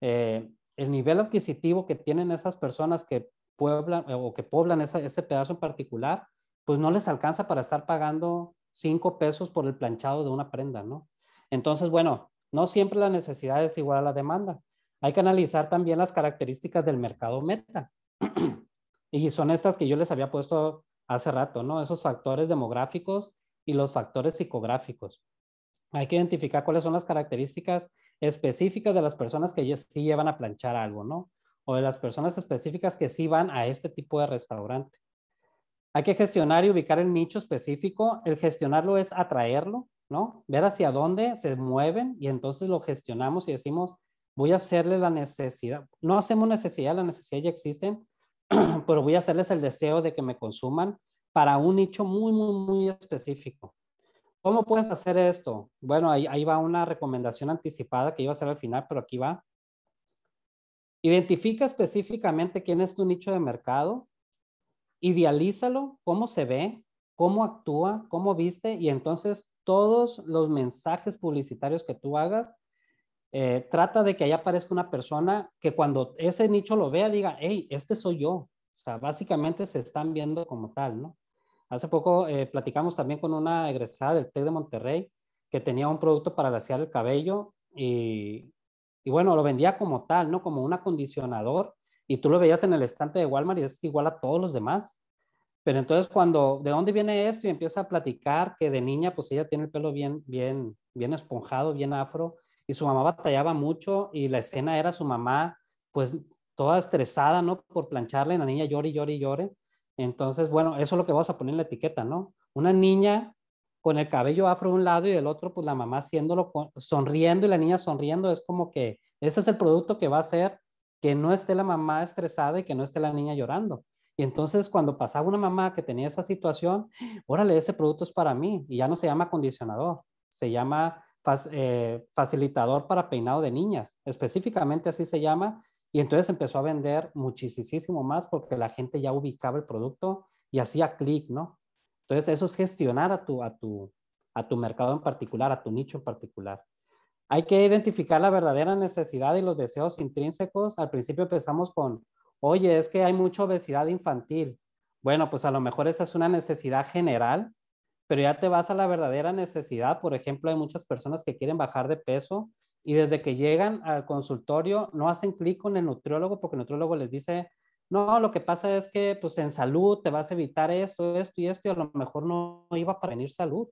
eh, el nivel adquisitivo que tienen esas personas que pueblan eh, o que poblan ese pedazo en particular pues no les alcanza para estar pagando cinco pesos por el planchado de una prenda, ¿no? Entonces, bueno, no siempre la necesidad es igual a la demanda. Hay que analizar también las características del mercado meta. y son estas que yo les había puesto hace rato, ¿no? Esos factores demográficos y los factores psicográficos. Hay que identificar cuáles son las características específicas de las personas que sí llevan a planchar algo, ¿no? O de las personas específicas que sí van a este tipo de restaurante. Hay que gestionar y ubicar el nicho específico. El gestionarlo es atraerlo, ¿no? Ver hacia dónde se mueven y entonces lo gestionamos y decimos, voy a hacerle la necesidad. No hacemos necesidad, la necesidad ya existen, pero voy a hacerles el deseo de que me consuman para un nicho muy, muy, muy específico. ¿Cómo puedes hacer esto? Bueno, ahí, va una recomendación anticipada que iba a ser al final, pero aquí va. Identifica específicamente quién es tu nicho de mercado, idealízalo, cómo se ve, cómo actúa, cómo viste, y entonces todos los mensajes publicitarios que tú hagas, eh, trata de que allá aparezca una persona que cuando ese nicho lo vea diga, hey, este soy yo. O sea, básicamente se están viendo como tal, ¿no? Hace poco eh, platicamos también con una egresada del TEC de Monterrey que tenía un producto para lasear el cabello y, y bueno, lo vendía como tal, ¿no? Como un acondicionador y tú lo veías en el estante de Walmart y es igual a todos los demás. Pero entonces cuando, ¿de dónde viene esto? Y empieza a platicar que de niña, pues ella tiene el pelo bien, bien, bien esponjado, bien afro, y su mamá batallaba mucho y la escena era su mamá, pues toda estresada, ¿no? Por plancharle, la niña llore, llore, llore. Entonces, bueno, eso es lo que vas a poner en la etiqueta, ¿no? Una niña con el cabello afro de un lado y del otro, pues la mamá haciéndolo, sonriendo y la niña sonriendo, es como que ese es el producto que va a ser que no esté la mamá estresada y que no esté la niña llorando. Y entonces cuando pasaba una mamá que tenía esa situación, órale, ese producto es para mí y ya no se llama acondicionador, se llama eh, facilitador para peinado de niñas, específicamente así se llama. Y entonces empezó a vender muchísimo más porque la gente ya ubicaba el producto y hacía clic, ¿no? Entonces eso es gestionar a tu, a tu, a tu mercado en particular, a tu nicho en particular. Hay que identificar la verdadera necesidad y los deseos intrínsecos. Al principio empezamos con, oye, es que hay mucha obesidad infantil. Bueno, pues a lo mejor esa es una necesidad general, pero ya te vas a la verdadera necesidad. Por ejemplo, hay muchas personas que quieren bajar de peso y desde que llegan al consultorio no hacen clic con el nutriólogo porque el nutriólogo les dice, no, lo que pasa es que pues en salud te vas a evitar esto, esto y esto y a lo mejor no, iba para venir salud.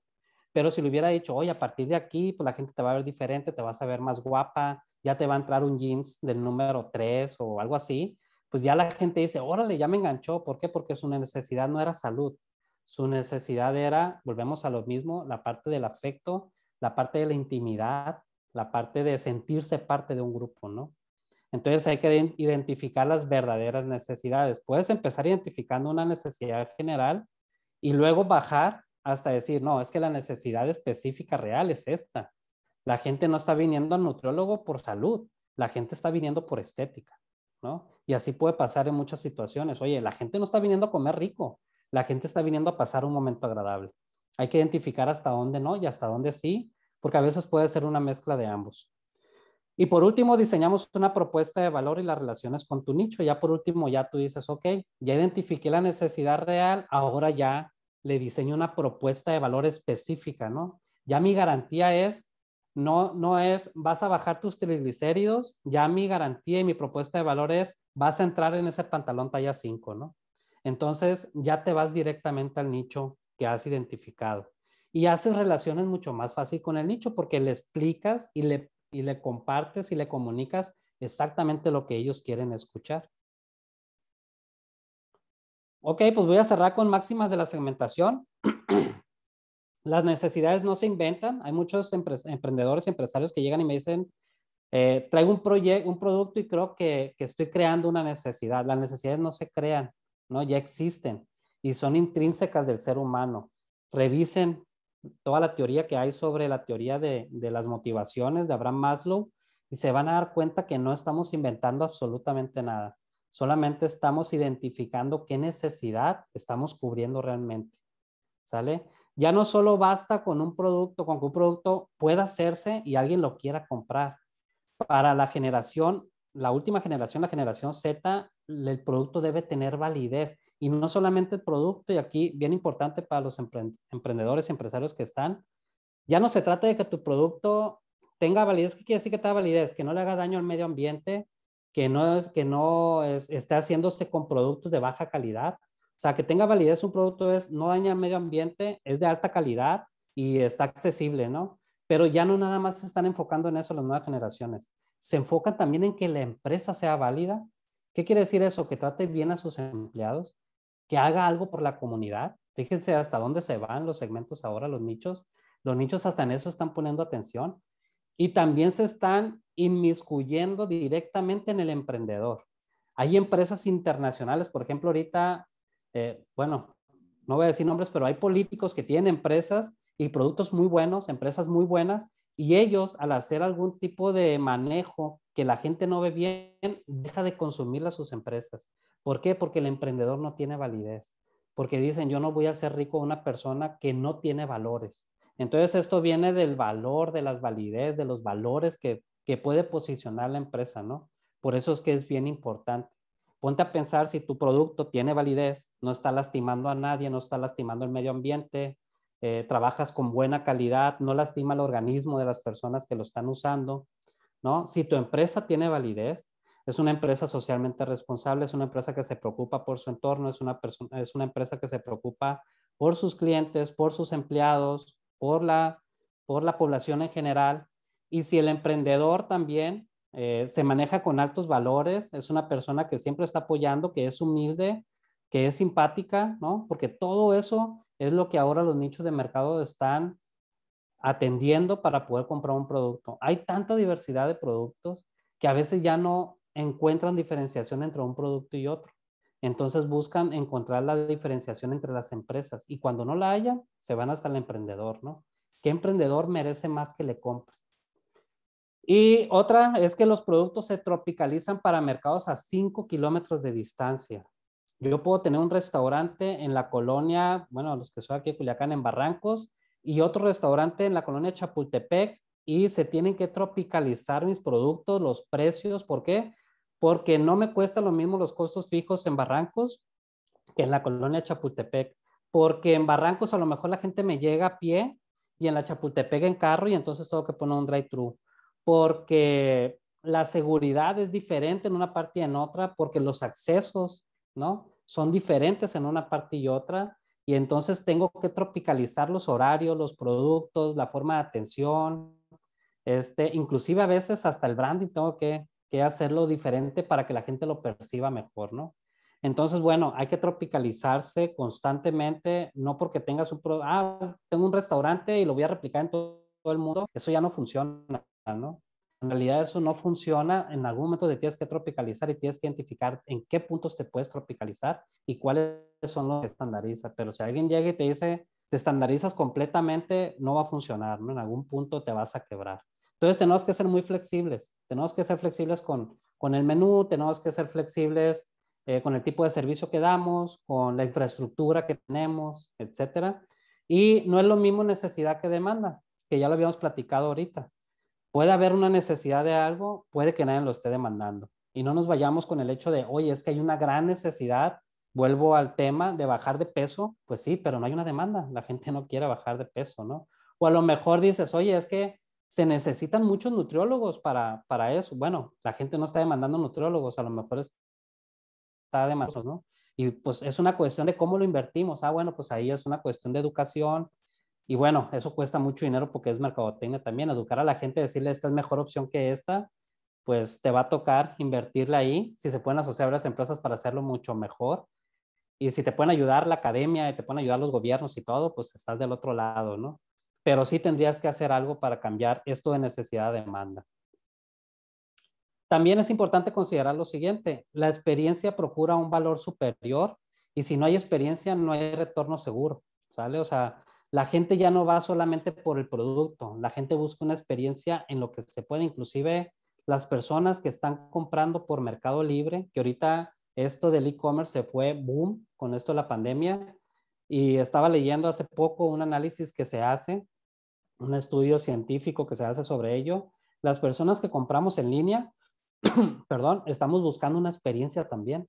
Pero si lo hubiera dicho, oye, a partir de aquí, pues la gente te va a ver diferente, te vas a ver más guapa, ya te va a entrar un jeans del número 3 o algo así, pues ya la gente dice, órale, ya me enganchó. ¿Por qué? Porque su necesidad no era salud. Su necesidad era, volvemos a lo mismo, la parte del afecto, la parte de la intimidad, la parte de sentirse parte de un grupo, ¿no? Entonces hay que identificar las verdaderas necesidades. Puedes empezar identificando una necesidad general y luego bajar hasta decir, no, es que la necesidad específica real es esta. La gente no está viniendo al nutriólogo por salud, la gente está viniendo por estética, ¿no? Y así puede pasar en muchas situaciones. Oye, la gente no está viniendo a comer rico, la gente está viniendo a pasar un momento agradable. Hay que identificar hasta dónde no y hasta dónde sí, porque a veces puede ser una mezcla de ambos. Y por último, diseñamos una propuesta de valor y las relaciones con tu nicho. Ya por último, ya tú dices, ok, ya identifiqué la necesidad real, ahora ya le diseño una propuesta de valor específica, ¿no? Ya mi garantía es, no, no es, vas a bajar tus triglicéridos, ya mi garantía y mi propuesta de valor es, vas a entrar en ese pantalón talla 5, ¿no? Entonces ya te vas directamente al nicho que has identificado y haces relaciones mucho más fácil con el nicho porque le explicas y le, y le compartes y le comunicas exactamente lo que ellos quieren escuchar. Ok, pues voy a cerrar con máximas de la segmentación. Las necesidades no se inventan. Hay muchos emprendedores, y empresarios que llegan y me dicen, eh, traigo un, proyecto, un producto y creo que, estoy creando una necesidad. Las necesidades no se crean, ¿no? Ya existen y son intrínsecas del ser humano. Revisen toda la teoría que hay sobre la teoría de las motivaciones de Abraham Maslow y se van a dar cuenta que no estamos inventando absolutamente nada solamente estamos identificando qué necesidad estamos cubriendo realmente. ¿Sale? Ya no solo basta con un producto, con que un producto pueda hacerse y alguien lo quiera comprar. Para la generación, la última generación, la generación Z, el producto debe tener validez. Y no solamente el producto, y aquí bien importante para los emprendedores y empresarios que están, ya no se trata de que tu producto tenga validez. ¿Qué quiere decir que tenga validez? Que no le haga daño al medio ambiente, que no, es, que no haciéndose con productos de baja calidad. O sea, que tenga validez un producto es, no daña medio ambiente, es de alta calidad y está accesible, ¿no? Pero ya no nada más se están enfocando en eso las nuevas generaciones. Se enfocan también en que la empresa sea válida. ¿Qué quiere decir eso? Que trate bien a sus empleados, que haga algo por la comunidad. Fíjense hasta dónde se van los segmentos ahora, los nichos. Los nichos hasta en eso están poniendo atención y también se están inmiscuyendo directamente en el emprendedor. Hay empresas internacionales, por ejemplo, ahorita, eh, bueno, no voy a decir nombres, pero hay políticos que tienen empresas y productos muy buenos, empresas muy buenas, y ellos al hacer algún tipo de manejo que la gente no ve bien, deja de consumir las sus empresas. ¿Por qué? Porque el emprendedor no tiene validez, porque dicen yo no voy a ser rico a una persona que no tiene valores. Entonces, esto viene del valor, de las validez, de los valores que, puede posicionar la empresa, ¿no? Por eso es que es bien importante. Ponte a pensar si tu producto tiene validez, no está lastimando a nadie, no está lastimando el medio ambiente, eh, trabajas con buena calidad, no lastima el organismo de las personas que lo están usando, ¿no? Si tu empresa tiene validez, es una empresa socialmente responsable, es una empresa que se preocupa por su entorno, es una, es una empresa que se preocupa por sus clientes, por sus empleados, por la, por la población en general. Y si el emprendedor también eh, se maneja con altos valores, es una persona que siempre está apoyando, que es humilde, que es simpática, ¿no? Porque todo eso es lo que ahora los nichos de mercado están atendiendo para poder comprar un producto. Hay tanta diversidad de productos que a veces ya no encuentran diferenciación entre un producto y otro. Entonces buscan encontrar la diferenciación entre las empresas y cuando no la hayan, se van hasta el emprendedor, ¿no? ¿Qué emprendedor merece más que le compre? Y otra es que los productos se tropicalizan para mercados a 5 kilómetros de distancia. Yo puedo tener un restaurante en la colonia, bueno, los que son aquí en Culiacán, en Barrancos, y otro restaurante en la colonia Chapultepec, y se tienen que tropicalizar mis productos, los precios, ¿por qué? porque no me cuesta lo mismo los costos fijos en Barrancos que en la colonia Chapultepec, porque en Barrancos a lo mejor la gente me llega a pie y en la Chapultepec en carro y entonces tengo que poner un drive-thru, porque la seguridad es diferente en una parte y en otra, porque los accesos, ¿no? Son diferentes en una parte y otra, y entonces tengo que tropicalizar los horarios, los productos, la forma de atención, este, inclusive a veces hasta el branding tengo que que hacerlo diferente para que la gente lo perciba mejor, ¿no? Entonces, bueno, hay que tropicalizarse constantemente, no porque tengas un, ah, tengo un restaurante y lo voy a replicar en todo, el mundo, eso ya no funciona, ¿no? En realidad eso no funciona, en algún momento te tienes que tropicalizar y tienes que identificar en qué puntos te puedes tropicalizar y cuáles son los que estandariza, pero si alguien llega y te dice, te estandarizas completamente, no va a funcionar, ¿no? En algún punto te vas a quebrar. Entonces tenemos que ser muy flexibles, tenemos que ser flexibles con, con el menú, tenemos que ser flexibles eh, con el tipo de servicio que damos, con la infraestructura que tenemos, etcétera. Y no es lo mismo necesidad que demanda, que ya lo habíamos platicado ahorita. Puede haber una necesidad de algo, puede que nadie lo esté demandando. Y no nos vayamos con el hecho de, oye, es que hay una gran necesidad, vuelvo al tema de bajar de peso, pues sí, pero no hay una demanda, la gente no quiere bajar de peso, ¿no? O a lo mejor dices, oye, es que se necesitan muchos nutriólogos para, para eso. Bueno, la gente no está demandando nutriólogos, a lo mejor está demandando, ¿no? Y pues es una cuestión de cómo lo invertimos. Ah, bueno, pues ahí es una cuestión de educación. Y bueno, eso cuesta mucho dinero porque es mercadotecnia también. Educar a la gente, decirle esta es mejor opción que esta, pues te va a tocar invertirle ahí. Si se pueden asociar las empresas para hacerlo mucho mejor. Y si te pueden ayudar la academia y te pueden ayudar los gobiernos y todo, pues estás del otro lado, ¿no? pero sí tendrías que hacer algo para cambiar esto de necesidad-demanda. También es importante considerar lo siguiente, la experiencia procura un valor superior y si no hay experiencia no hay retorno seguro, ¿sale? O sea, la gente ya no va solamente por el producto, la gente busca una experiencia en lo que se puede, inclusive las personas que están comprando por Mercado Libre, que ahorita esto del e-commerce se fue boom con esto de la pandemia, y estaba leyendo hace poco un análisis que se hace un estudio científico que se hace sobre ello. Las personas que compramos en línea, perdón, estamos buscando una experiencia también,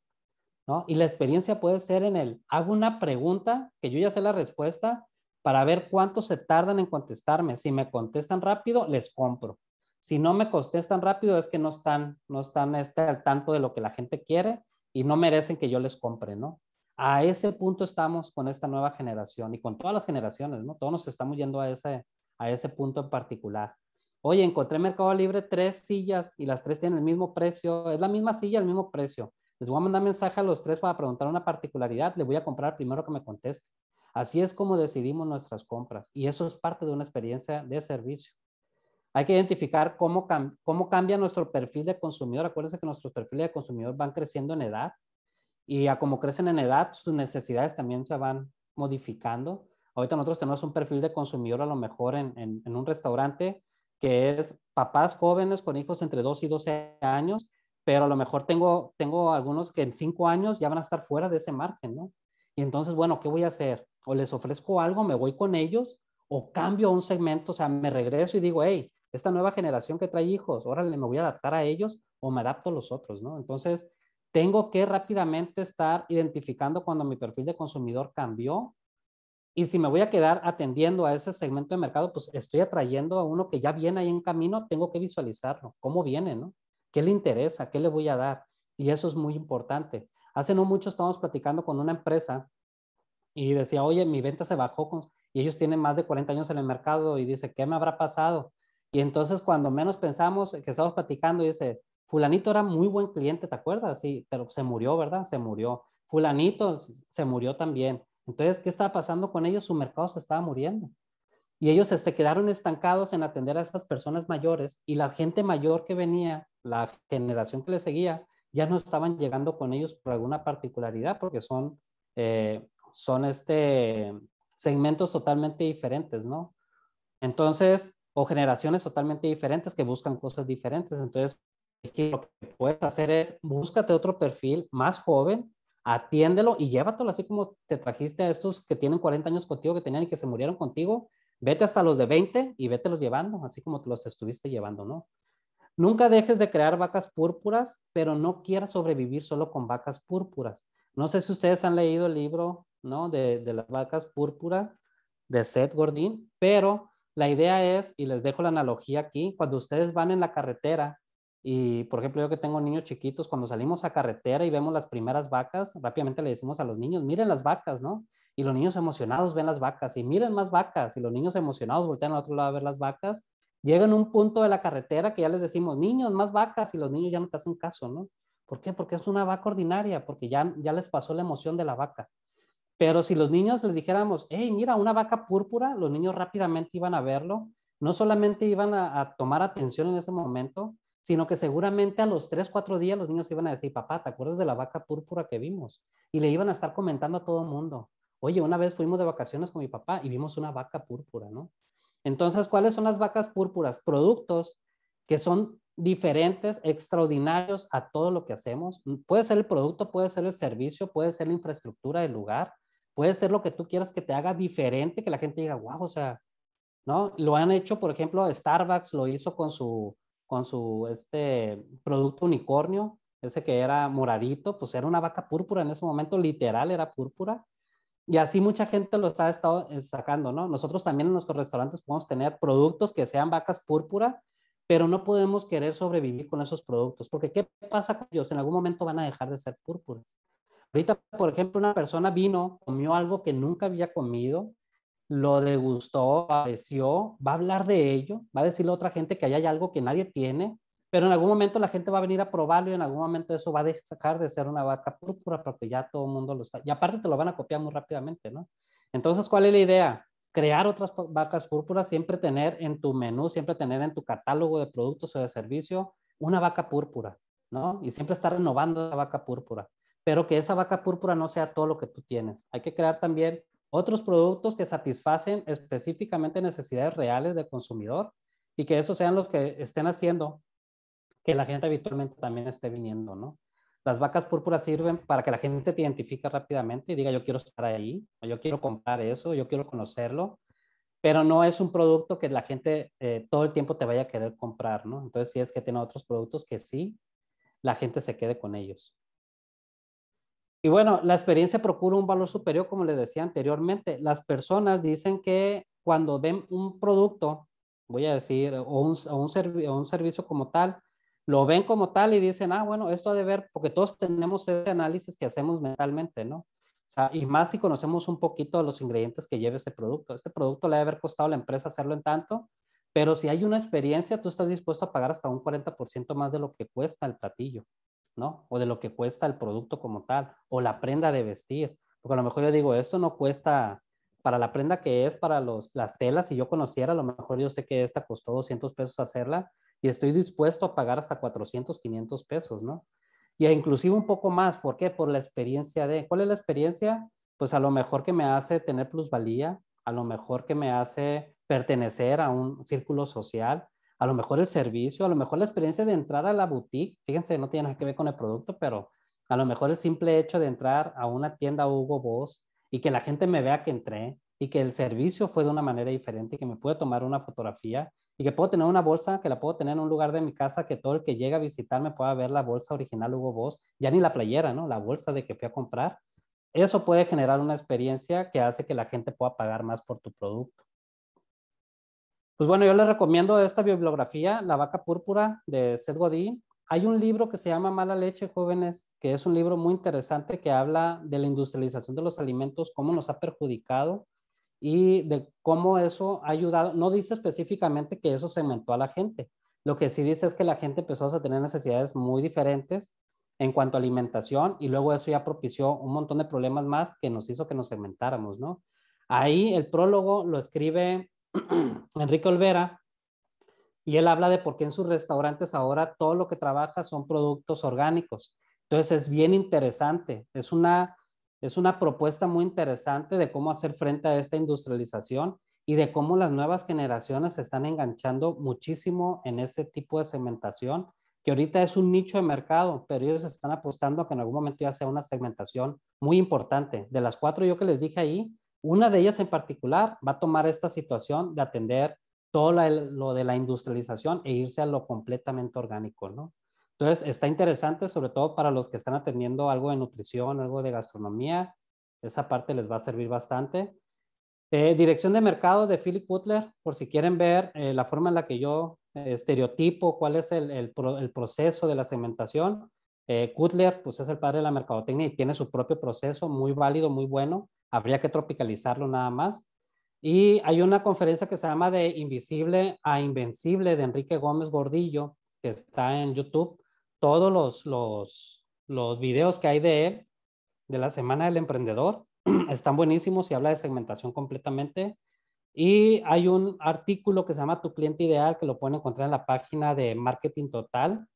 ¿no? Y la experiencia puede ser en el, hago una pregunta que yo ya sé la respuesta para ver cuánto se tardan en contestarme. Si me contestan rápido, les compro. Si no me contestan rápido, es que no están, no están este, al tanto de lo que la gente quiere y no merecen que yo les compre, ¿no? A ese punto estamos con esta nueva generación y con todas las generaciones, ¿no? Todos nos estamos yendo a ese, a ese punto en particular. Oye, encontré en Mercado Libre tres sillas y las tres tienen el mismo precio, es la misma silla, el mismo precio. Les voy a mandar mensaje a los tres para preguntar una particularidad, le voy a comprar primero que me conteste. Así es como decidimos nuestras compras y eso es parte de una experiencia de servicio. Hay que identificar cómo, cómo cambia nuestro perfil de consumidor. Acuérdense que nuestros perfiles de consumidor van creciendo en edad y a como crecen en edad, sus necesidades también se van modificando. Ahorita nosotros tenemos un perfil de consumidor a lo mejor en, un restaurante que es papás jóvenes con hijos entre 2 y 12 años, pero a lo mejor tengo, tengo algunos que en 5 años ya van a estar fuera de ese margen, ¿no? Y entonces, bueno, ¿qué voy a hacer? O les ofrezco algo, me voy con ellos, o cambio un segmento, o sea, me regreso y digo, hey, esta nueva generación que trae hijos, órale, me voy a adaptar a ellos o me adapto a los otros, ¿no? Entonces, tengo que rápidamente estar identificando cuando mi perfil de consumidor cambió y si me voy a quedar atendiendo a ese segmento de mercado, pues estoy atrayendo a uno que ya viene ahí en camino, tengo que visualizarlo, cómo viene, ¿no? ¿Qué le interesa? ¿Qué le voy a dar? Y eso es muy importante. Hace no mucho estábamos platicando con una empresa y decía, oye, mi venta se bajó y ellos tienen más de 40 años en el mercado y dice, ¿qué me habrá pasado? Y entonces cuando menos pensamos que estábamos platicando, dice, fulanito era muy buen cliente, ¿te acuerdas? Sí, pero se murió, ¿verdad? Se murió. Fulanito se murió también. Entonces, ¿qué estaba pasando con ellos? Su mercado se estaba muriendo. Y ellos se este, quedaron estancados en atender a esas personas mayores y la gente mayor que venía, la generación que les seguía, ya no estaban llegando con ellos por alguna particularidad porque son, eh, son este, segmentos totalmente diferentes, ¿no? Entonces, o generaciones totalmente diferentes que buscan cosas diferentes. Entonces, lo que puedes hacer es búscate otro perfil más joven atiéndelo y llévatelo así como te trajiste a estos que tienen 40 años contigo, que tenían y que se murieron contigo, vete hasta los de 20 y vete los llevando, así como te los estuviste llevando, ¿no? Nunca dejes de crear vacas púrpuras, pero no quieras sobrevivir solo con vacas púrpuras. No sé si ustedes han leído el libro, ¿no? De, de las vacas púrpuras de Seth Gordon, pero la idea es, y les dejo la analogía aquí, cuando ustedes van en la carretera y, por ejemplo, yo que tengo niños chiquitos, cuando salimos a carretera y vemos las primeras vacas, rápidamente le decimos a los niños, miren las vacas, ¿no? Y los niños emocionados ven las vacas y miren más vacas. Y los niños emocionados voltean al otro lado a ver las vacas. Llegan a un punto de la carretera que ya les decimos, niños, más vacas, y los niños ya no te hacen caso, ¿no? ¿Por qué? Porque es una vaca ordinaria, porque ya, ya les pasó la emoción de la vaca. Pero si los niños les dijéramos, hey, mira, una vaca púrpura, los niños rápidamente iban a verlo. No solamente iban a tomar atención en ese momento, sino que seguramente a los tres, cuatro días los niños iban a decir, papá, ¿te acuerdas de la vaca púrpura que vimos? Y le iban a estar comentando a todo el mundo, oye, una vez fuimos de vacaciones con mi papá y vimos una vaca púrpura, ¿no? Entonces, ¿cuáles son las vacas púrpuras? Productos que son diferentes, extraordinarios a todo lo que hacemos. Puede ser el producto, puede ser el servicio, puede ser la infraestructura del lugar, puede ser lo que tú quieras que te haga diferente, que la gente diga, wow, o sea, ¿no? Lo han hecho, por ejemplo, Starbucks lo hizo con su con su este producto unicornio, ese que era moradito, pues era una vaca púrpura en ese momento, literal era púrpura. Y así mucha gente lo está estado eh, sacando, ¿no? Nosotros también en nuestros restaurantes podemos tener productos que sean vacas púrpura, pero no podemos querer sobrevivir con esos productos, porque ¿qué pasa con ellos? En algún momento van a dejar de ser púrpuras. Ahorita, por ejemplo, una persona vino, comió algo que nunca había comido, lo degustó, apareció, va a hablar de ello, va a decirle a otra gente que ahí hay algo que nadie tiene, pero en algún momento la gente va a venir a probarlo y en algún momento eso va a dejar de ser una vaca púrpura porque ya todo el mundo lo está. Y aparte te lo van a copiar muy rápidamente, ¿no? Entonces, ¿cuál es la idea? Crear otras vacas púrpuras, siempre tener en tu menú, siempre tener en tu catálogo de productos o de servicio una vaca púrpura, ¿no? Y siempre estar renovando la vaca púrpura, pero que esa vaca púrpura no sea todo lo que tú tienes. Hay que crear también otros productos que satisfacen específicamente necesidades reales del consumidor y que esos sean los que estén haciendo que la gente habitualmente también esté viniendo, ¿no? Las vacas púrpuras sirven para que la gente te identifique rápidamente y diga, yo quiero estar ahí, yo quiero comprar eso, yo quiero conocerlo, pero no es un producto que la gente eh, todo el tiempo te vaya a querer comprar, ¿no? Entonces, si es que tiene otros productos que sí, la gente se quede con ellos. Y bueno, la experiencia procura un valor superior, como les decía anteriormente. Las personas dicen que cuando ven un producto, voy a decir, o un, servicio como tal, lo ven como tal y dicen, ah, bueno, esto ha de ver, porque todos tenemos ese análisis que hacemos mentalmente, ¿no? O sea, y más si conocemos un poquito los ingredientes que lleva ese producto. Este producto le debe haber costado a la empresa hacerlo en tanto, pero si hay una experiencia, tú estás dispuesto a pagar hasta un 40% más de lo que cuesta el platillo. ¿no? O de lo que cuesta el producto como tal, o la prenda de vestir. Porque a lo mejor yo digo, esto no cuesta para la prenda que es, para los, las telas, si yo conociera, a lo mejor yo sé que esta costó 200 pesos hacerla y estoy dispuesto a pagar hasta 400, 500 pesos, ¿no? Y e inclusive un poco más, ¿por qué? Por la experiencia de, ¿cuál es la experiencia? Pues a lo mejor que me hace tener plusvalía, a lo mejor que me hace pertenecer a un círculo social, a lo mejor el servicio, a lo mejor la experiencia de entrar a la boutique, fíjense, no tiene nada que ver con el producto, pero a lo mejor el simple hecho de entrar a una tienda Hugo Boss y que la gente me vea que entré y que el servicio fue de una manera diferente, y que me puede tomar una fotografía y que puedo tener una bolsa, que la puedo tener en un lugar de mi casa, que todo el que llega a visitarme pueda ver la bolsa original Hugo Boss, ya ni la playera, ¿no? La bolsa de que fui a comprar. Eso puede generar una experiencia que hace que la gente pueda pagar más por tu producto. Pues bueno, yo les recomiendo esta bibliografía, La vaca púrpura de Seth Godin. Hay un libro que se llama Mala leche, jóvenes, que es un libro muy interesante que habla de la industrialización de los alimentos, cómo nos ha perjudicado y de cómo eso ha ayudado. No dice específicamente que eso cementó a la gente. Lo que sí dice es que la gente empezó a tener necesidades muy diferentes en cuanto a alimentación y luego eso ya propició un montón de problemas más que nos hizo que nos cementáramos, ¿no? Ahí el prólogo lo escribe Enrique Olvera, y él habla de por qué en sus restaurantes ahora todo lo que trabaja son productos orgánicos. Entonces es bien interesante, es una, es una propuesta muy interesante de cómo hacer frente a esta industrialización y de cómo las nuevas generaciones se están enganchando muchísimo en este tipo de segmentación, que ahorita es un nicho de mercado, pero ellos están apostando a que en algún momento ya sea una segmentación muy importante. De las cuatro yo que les dije ahí, una de ellas en particular va a tomar esta situación de atender todo lo de la industrialización e irse a lo completamente orgánico, ¿no? Entonces, está interesante, sobre todo para los que están atendiendo algo de nutrición, algo de gastronomía, esa parte les va a servir bastante. Eh, dirección de mercado de Philip Butler, por si quieren ver eh, la forma en la que yo estereotipo, cuál es el, proceso de la segmentación. Kutler, eh, pues es el padre de la mercadotecnia y tiene su propio proceso muy válido, muy bueno habría que tropicalizarlo nada más. Y hay una conferencia que se llama de Invisible a Invencible de Enrique Gómez Gordillo, que está en YouTube. Todos los, los, videos que hay de él, de la Semana del Emprendedor, están buenísimos y habla de segmentación completamente. Y hay un artículo que se llama Tu cliente ideal, que lo pueden encontrar en la página de Marketing Total,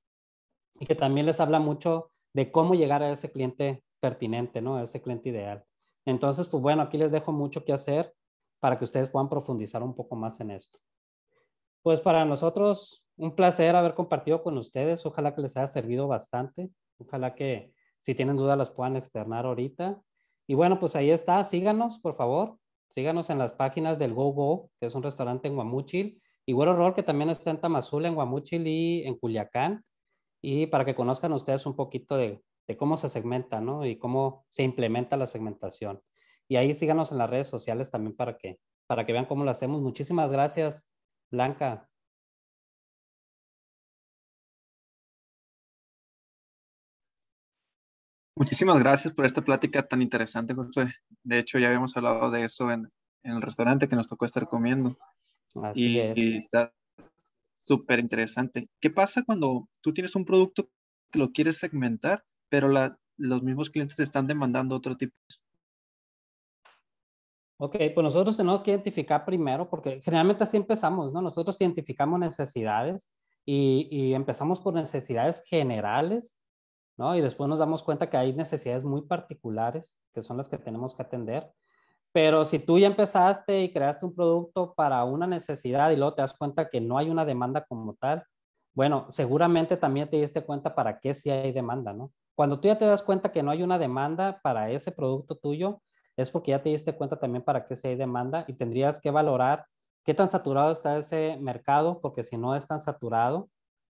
y que también les habla mucho de cómo llegar a ese cliente pertinente, ¿no? ese cliente ideal. Entonces, pues bueno, aquí les dejo mucho que hacer para que ustedes puedan profundizar un poco más en esto. Pues para nosotros, un placer haber compartido con ustedes. Ojalá que les haya servido bastante. Ojalá que si tienen dudas las puedan externar ahorita. Y bueno, pues ahí está. Síganos, por favor. Síganos en las páginas del GoGo, Go, que es un restaurante en Guamúchil, y Güero Ror que también está en Tamazula, en Guamuchil y en Culiacán. Y para que conozcan ustedes un poquito de de cómo se segmenta, ¿no? Y cómo se implementa la segmentación. Y ahí síganos en las redes sociales también para que, para que vean cómo lo hacemos. Muchísimas gracias, Blanca. Muchísimas gracias por esta plática tan interesante, José. De hecho, ya habíamos hablado de eso en, el restaurante que nos tocó estar comiendo. Así y, es. Y está súper interesante. ¿Qué pasa cuando tú tienes un producto que lo quieres segmentar pero los mismos clientes están demandando otro tipo. Ok, pues nosotros tenemos que identificar primero, porque generalmente así empezamos, ¿no? Nosotros identificamos necesidades y, y empezamos por necesidades generales, ¿no? Y después nos damos cuenta que hay necesidades muy particulares, que son las que tenemos que atender. Pero si tú ya empezaste y creaste un producto para una necesidad y luego te das cuenta que no hay una demanda como tal, bueno, seguramente también te diste cuenta para qué sí hay demanda, ¿no? Cuando tú ya te das cuenta que no hay una demanda para ese producto tuyo, es porque ya te diste cuenta también para qué se hay demanda y tendrías que valorar qué tan saturado está ese mercado, porque si no es tan saturado,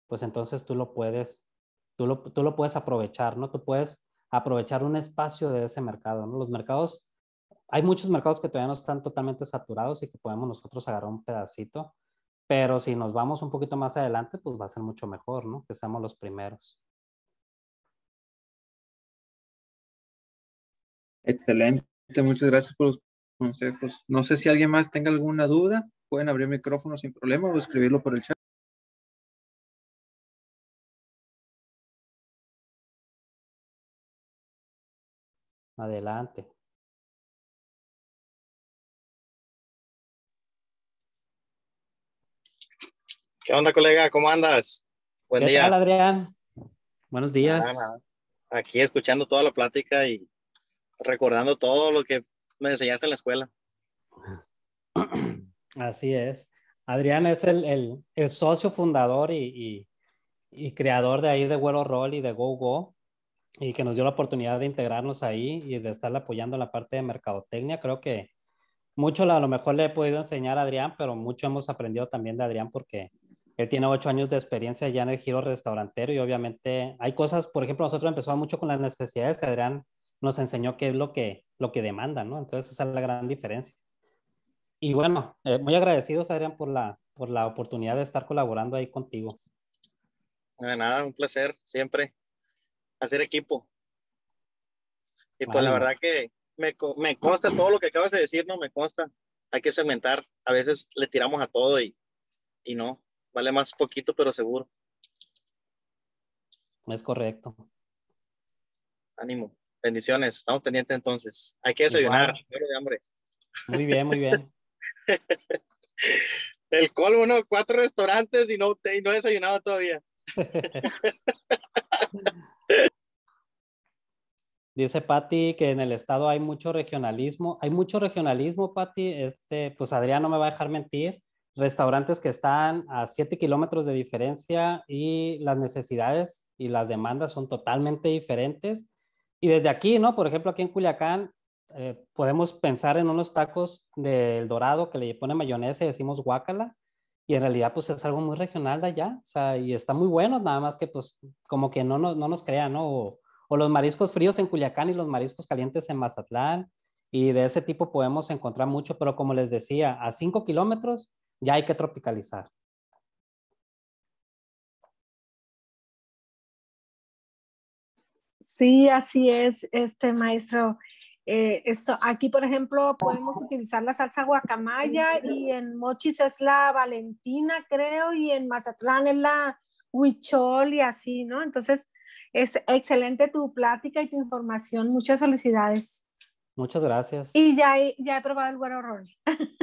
pues entonces tú lo puedes, tú lo, puedes aprovechar, ¿no? Tú puedes aprovechar un espacio de ese mercado, ¿no? Los mercados, hay muchos mercados que todavía no están totalmente saturados y que podemos nosotros agarrar un pedacito, pero si nos vamos un poquito más adelante, pues va a ser mucho mejor, ¿no? Que seamos los primeros. Excelente, muchas gracias por los consejos. No sé si alguien más tenga alguna duda, pueden abrir micrófono sin problema o escribirlo por el chat. Adelante. ¿Qué onda, colega? ¿Cómo andas? Buen ¿Qué día. Tal, Adrián? Buenos días. aquí escuchando toda la plática y recordando todo lo que me enseñaste en la escuela. Así es. Adrián es el, socio fundador y, creador de ahí de Güero Roll y de Go Go y que nos dio la oportunidad de integrarnos ahí y de estar apoyando en la parte de mercadotecnia. Creo que mucho a lo mejor le he podido enseñar a Adrián, pero mucho hemos aprendido también de Adrián porque él tiene ocho años de experiencia ya en el giro restaurantero y obviamente hay cosas, por ejemplo, nosotros empezamos mucho con las necesidades de Adrián nos enseñó qué es lo que, lo que demanda, ¿no? Entonces esa es la gran diferencia. Y bueno, eh, muy agradecidos, Adrián, por la, por la oportunidad de estar colaborando ahí contigo. De nada, un placer, siempre, hacer equipo. Y pues la verdad que me, consta todo lo que acabas de decir, ¿no? Me consta. Hay que segmentar. A veces le tiramos a todo y, y no. Vale más poquito, pero seguro. Es correcto. Ánimo. Bendiciones, estamos pendientes entonces. Hay que desayunar, de hambre. Muy bien, muy bien. El colmo, ¿no? Cuatro restaurantes y no, no he desayunado todavía. Dice Patti que en el estado hay mucho regionalismo. Hay mucho regionalismo, Patti. Este, pues Adrián no me va a dejar mentir. Restaurantes que están a siete kilómetros de diferencia y las necesidades y las demandas son totalmente diferentes. Y desde aquí, ¿no? Por ejemplo, aquí en Culiacán eh, podemos pensar en unos tacos del dorado que le pone mayonesa y decimos guácala. Y en realidad, pues es algo muy regional de allá. y está muy bueno, nada más que, pues, como que no, no, nos crean, ¿no? O, los mariscos fríos en Culiacán y los mariscos calientes en Mazatlán. Y de ese tipo podemos encontrar mucho, pero como les decía, a 5 kilómetros ya hay que tropicalizar. Sí, así es, este maestro. Eh, esto, aquí, por ejemplo, podemos utilizar la salsa guacamaya y en Mochis es la Valentina, creo, y en Mazatlán es la Huichol y así, ¿no? Entonces, es excelente tu plática y tu información. Muchas felicidades. Muchas gracias. Y ya he, ya he probado el guaro roll.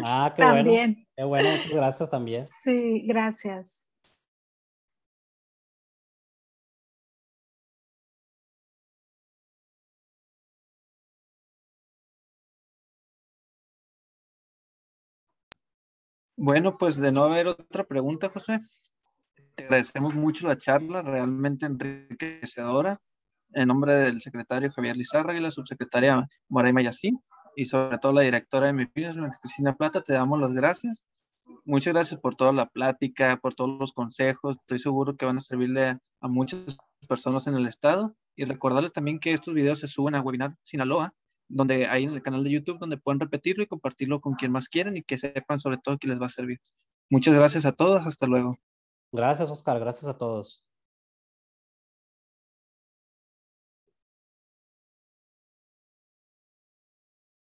Ah, qué también. bueno. Qué bueno, muchas gracias también. Sí, gracias. Bueno, pues de no haber otra pregunta, José, te agradecemos mucho la charla, realmente enriquecedora. En nombre del secretario Javier Lizarra y la subsecretaria Moray Yacín, y sobre todo la directora de mi Cristina Plata, te damos las gracias. Muchas gracias por toda la plática, por todos los consejos. Estoy seguro que van a servirle a muchas personas en el estado. Y recordarles también que estos videos se suben a Webinar Sinaloa donde hay en el canal de YouTube, donde pueden repetirlo y compartirlo con quien más quieren y que sepan sobre todo que les va a servir. Muchas gracias a todos, hasta luego. Gracias, Oscar, gracias a todos.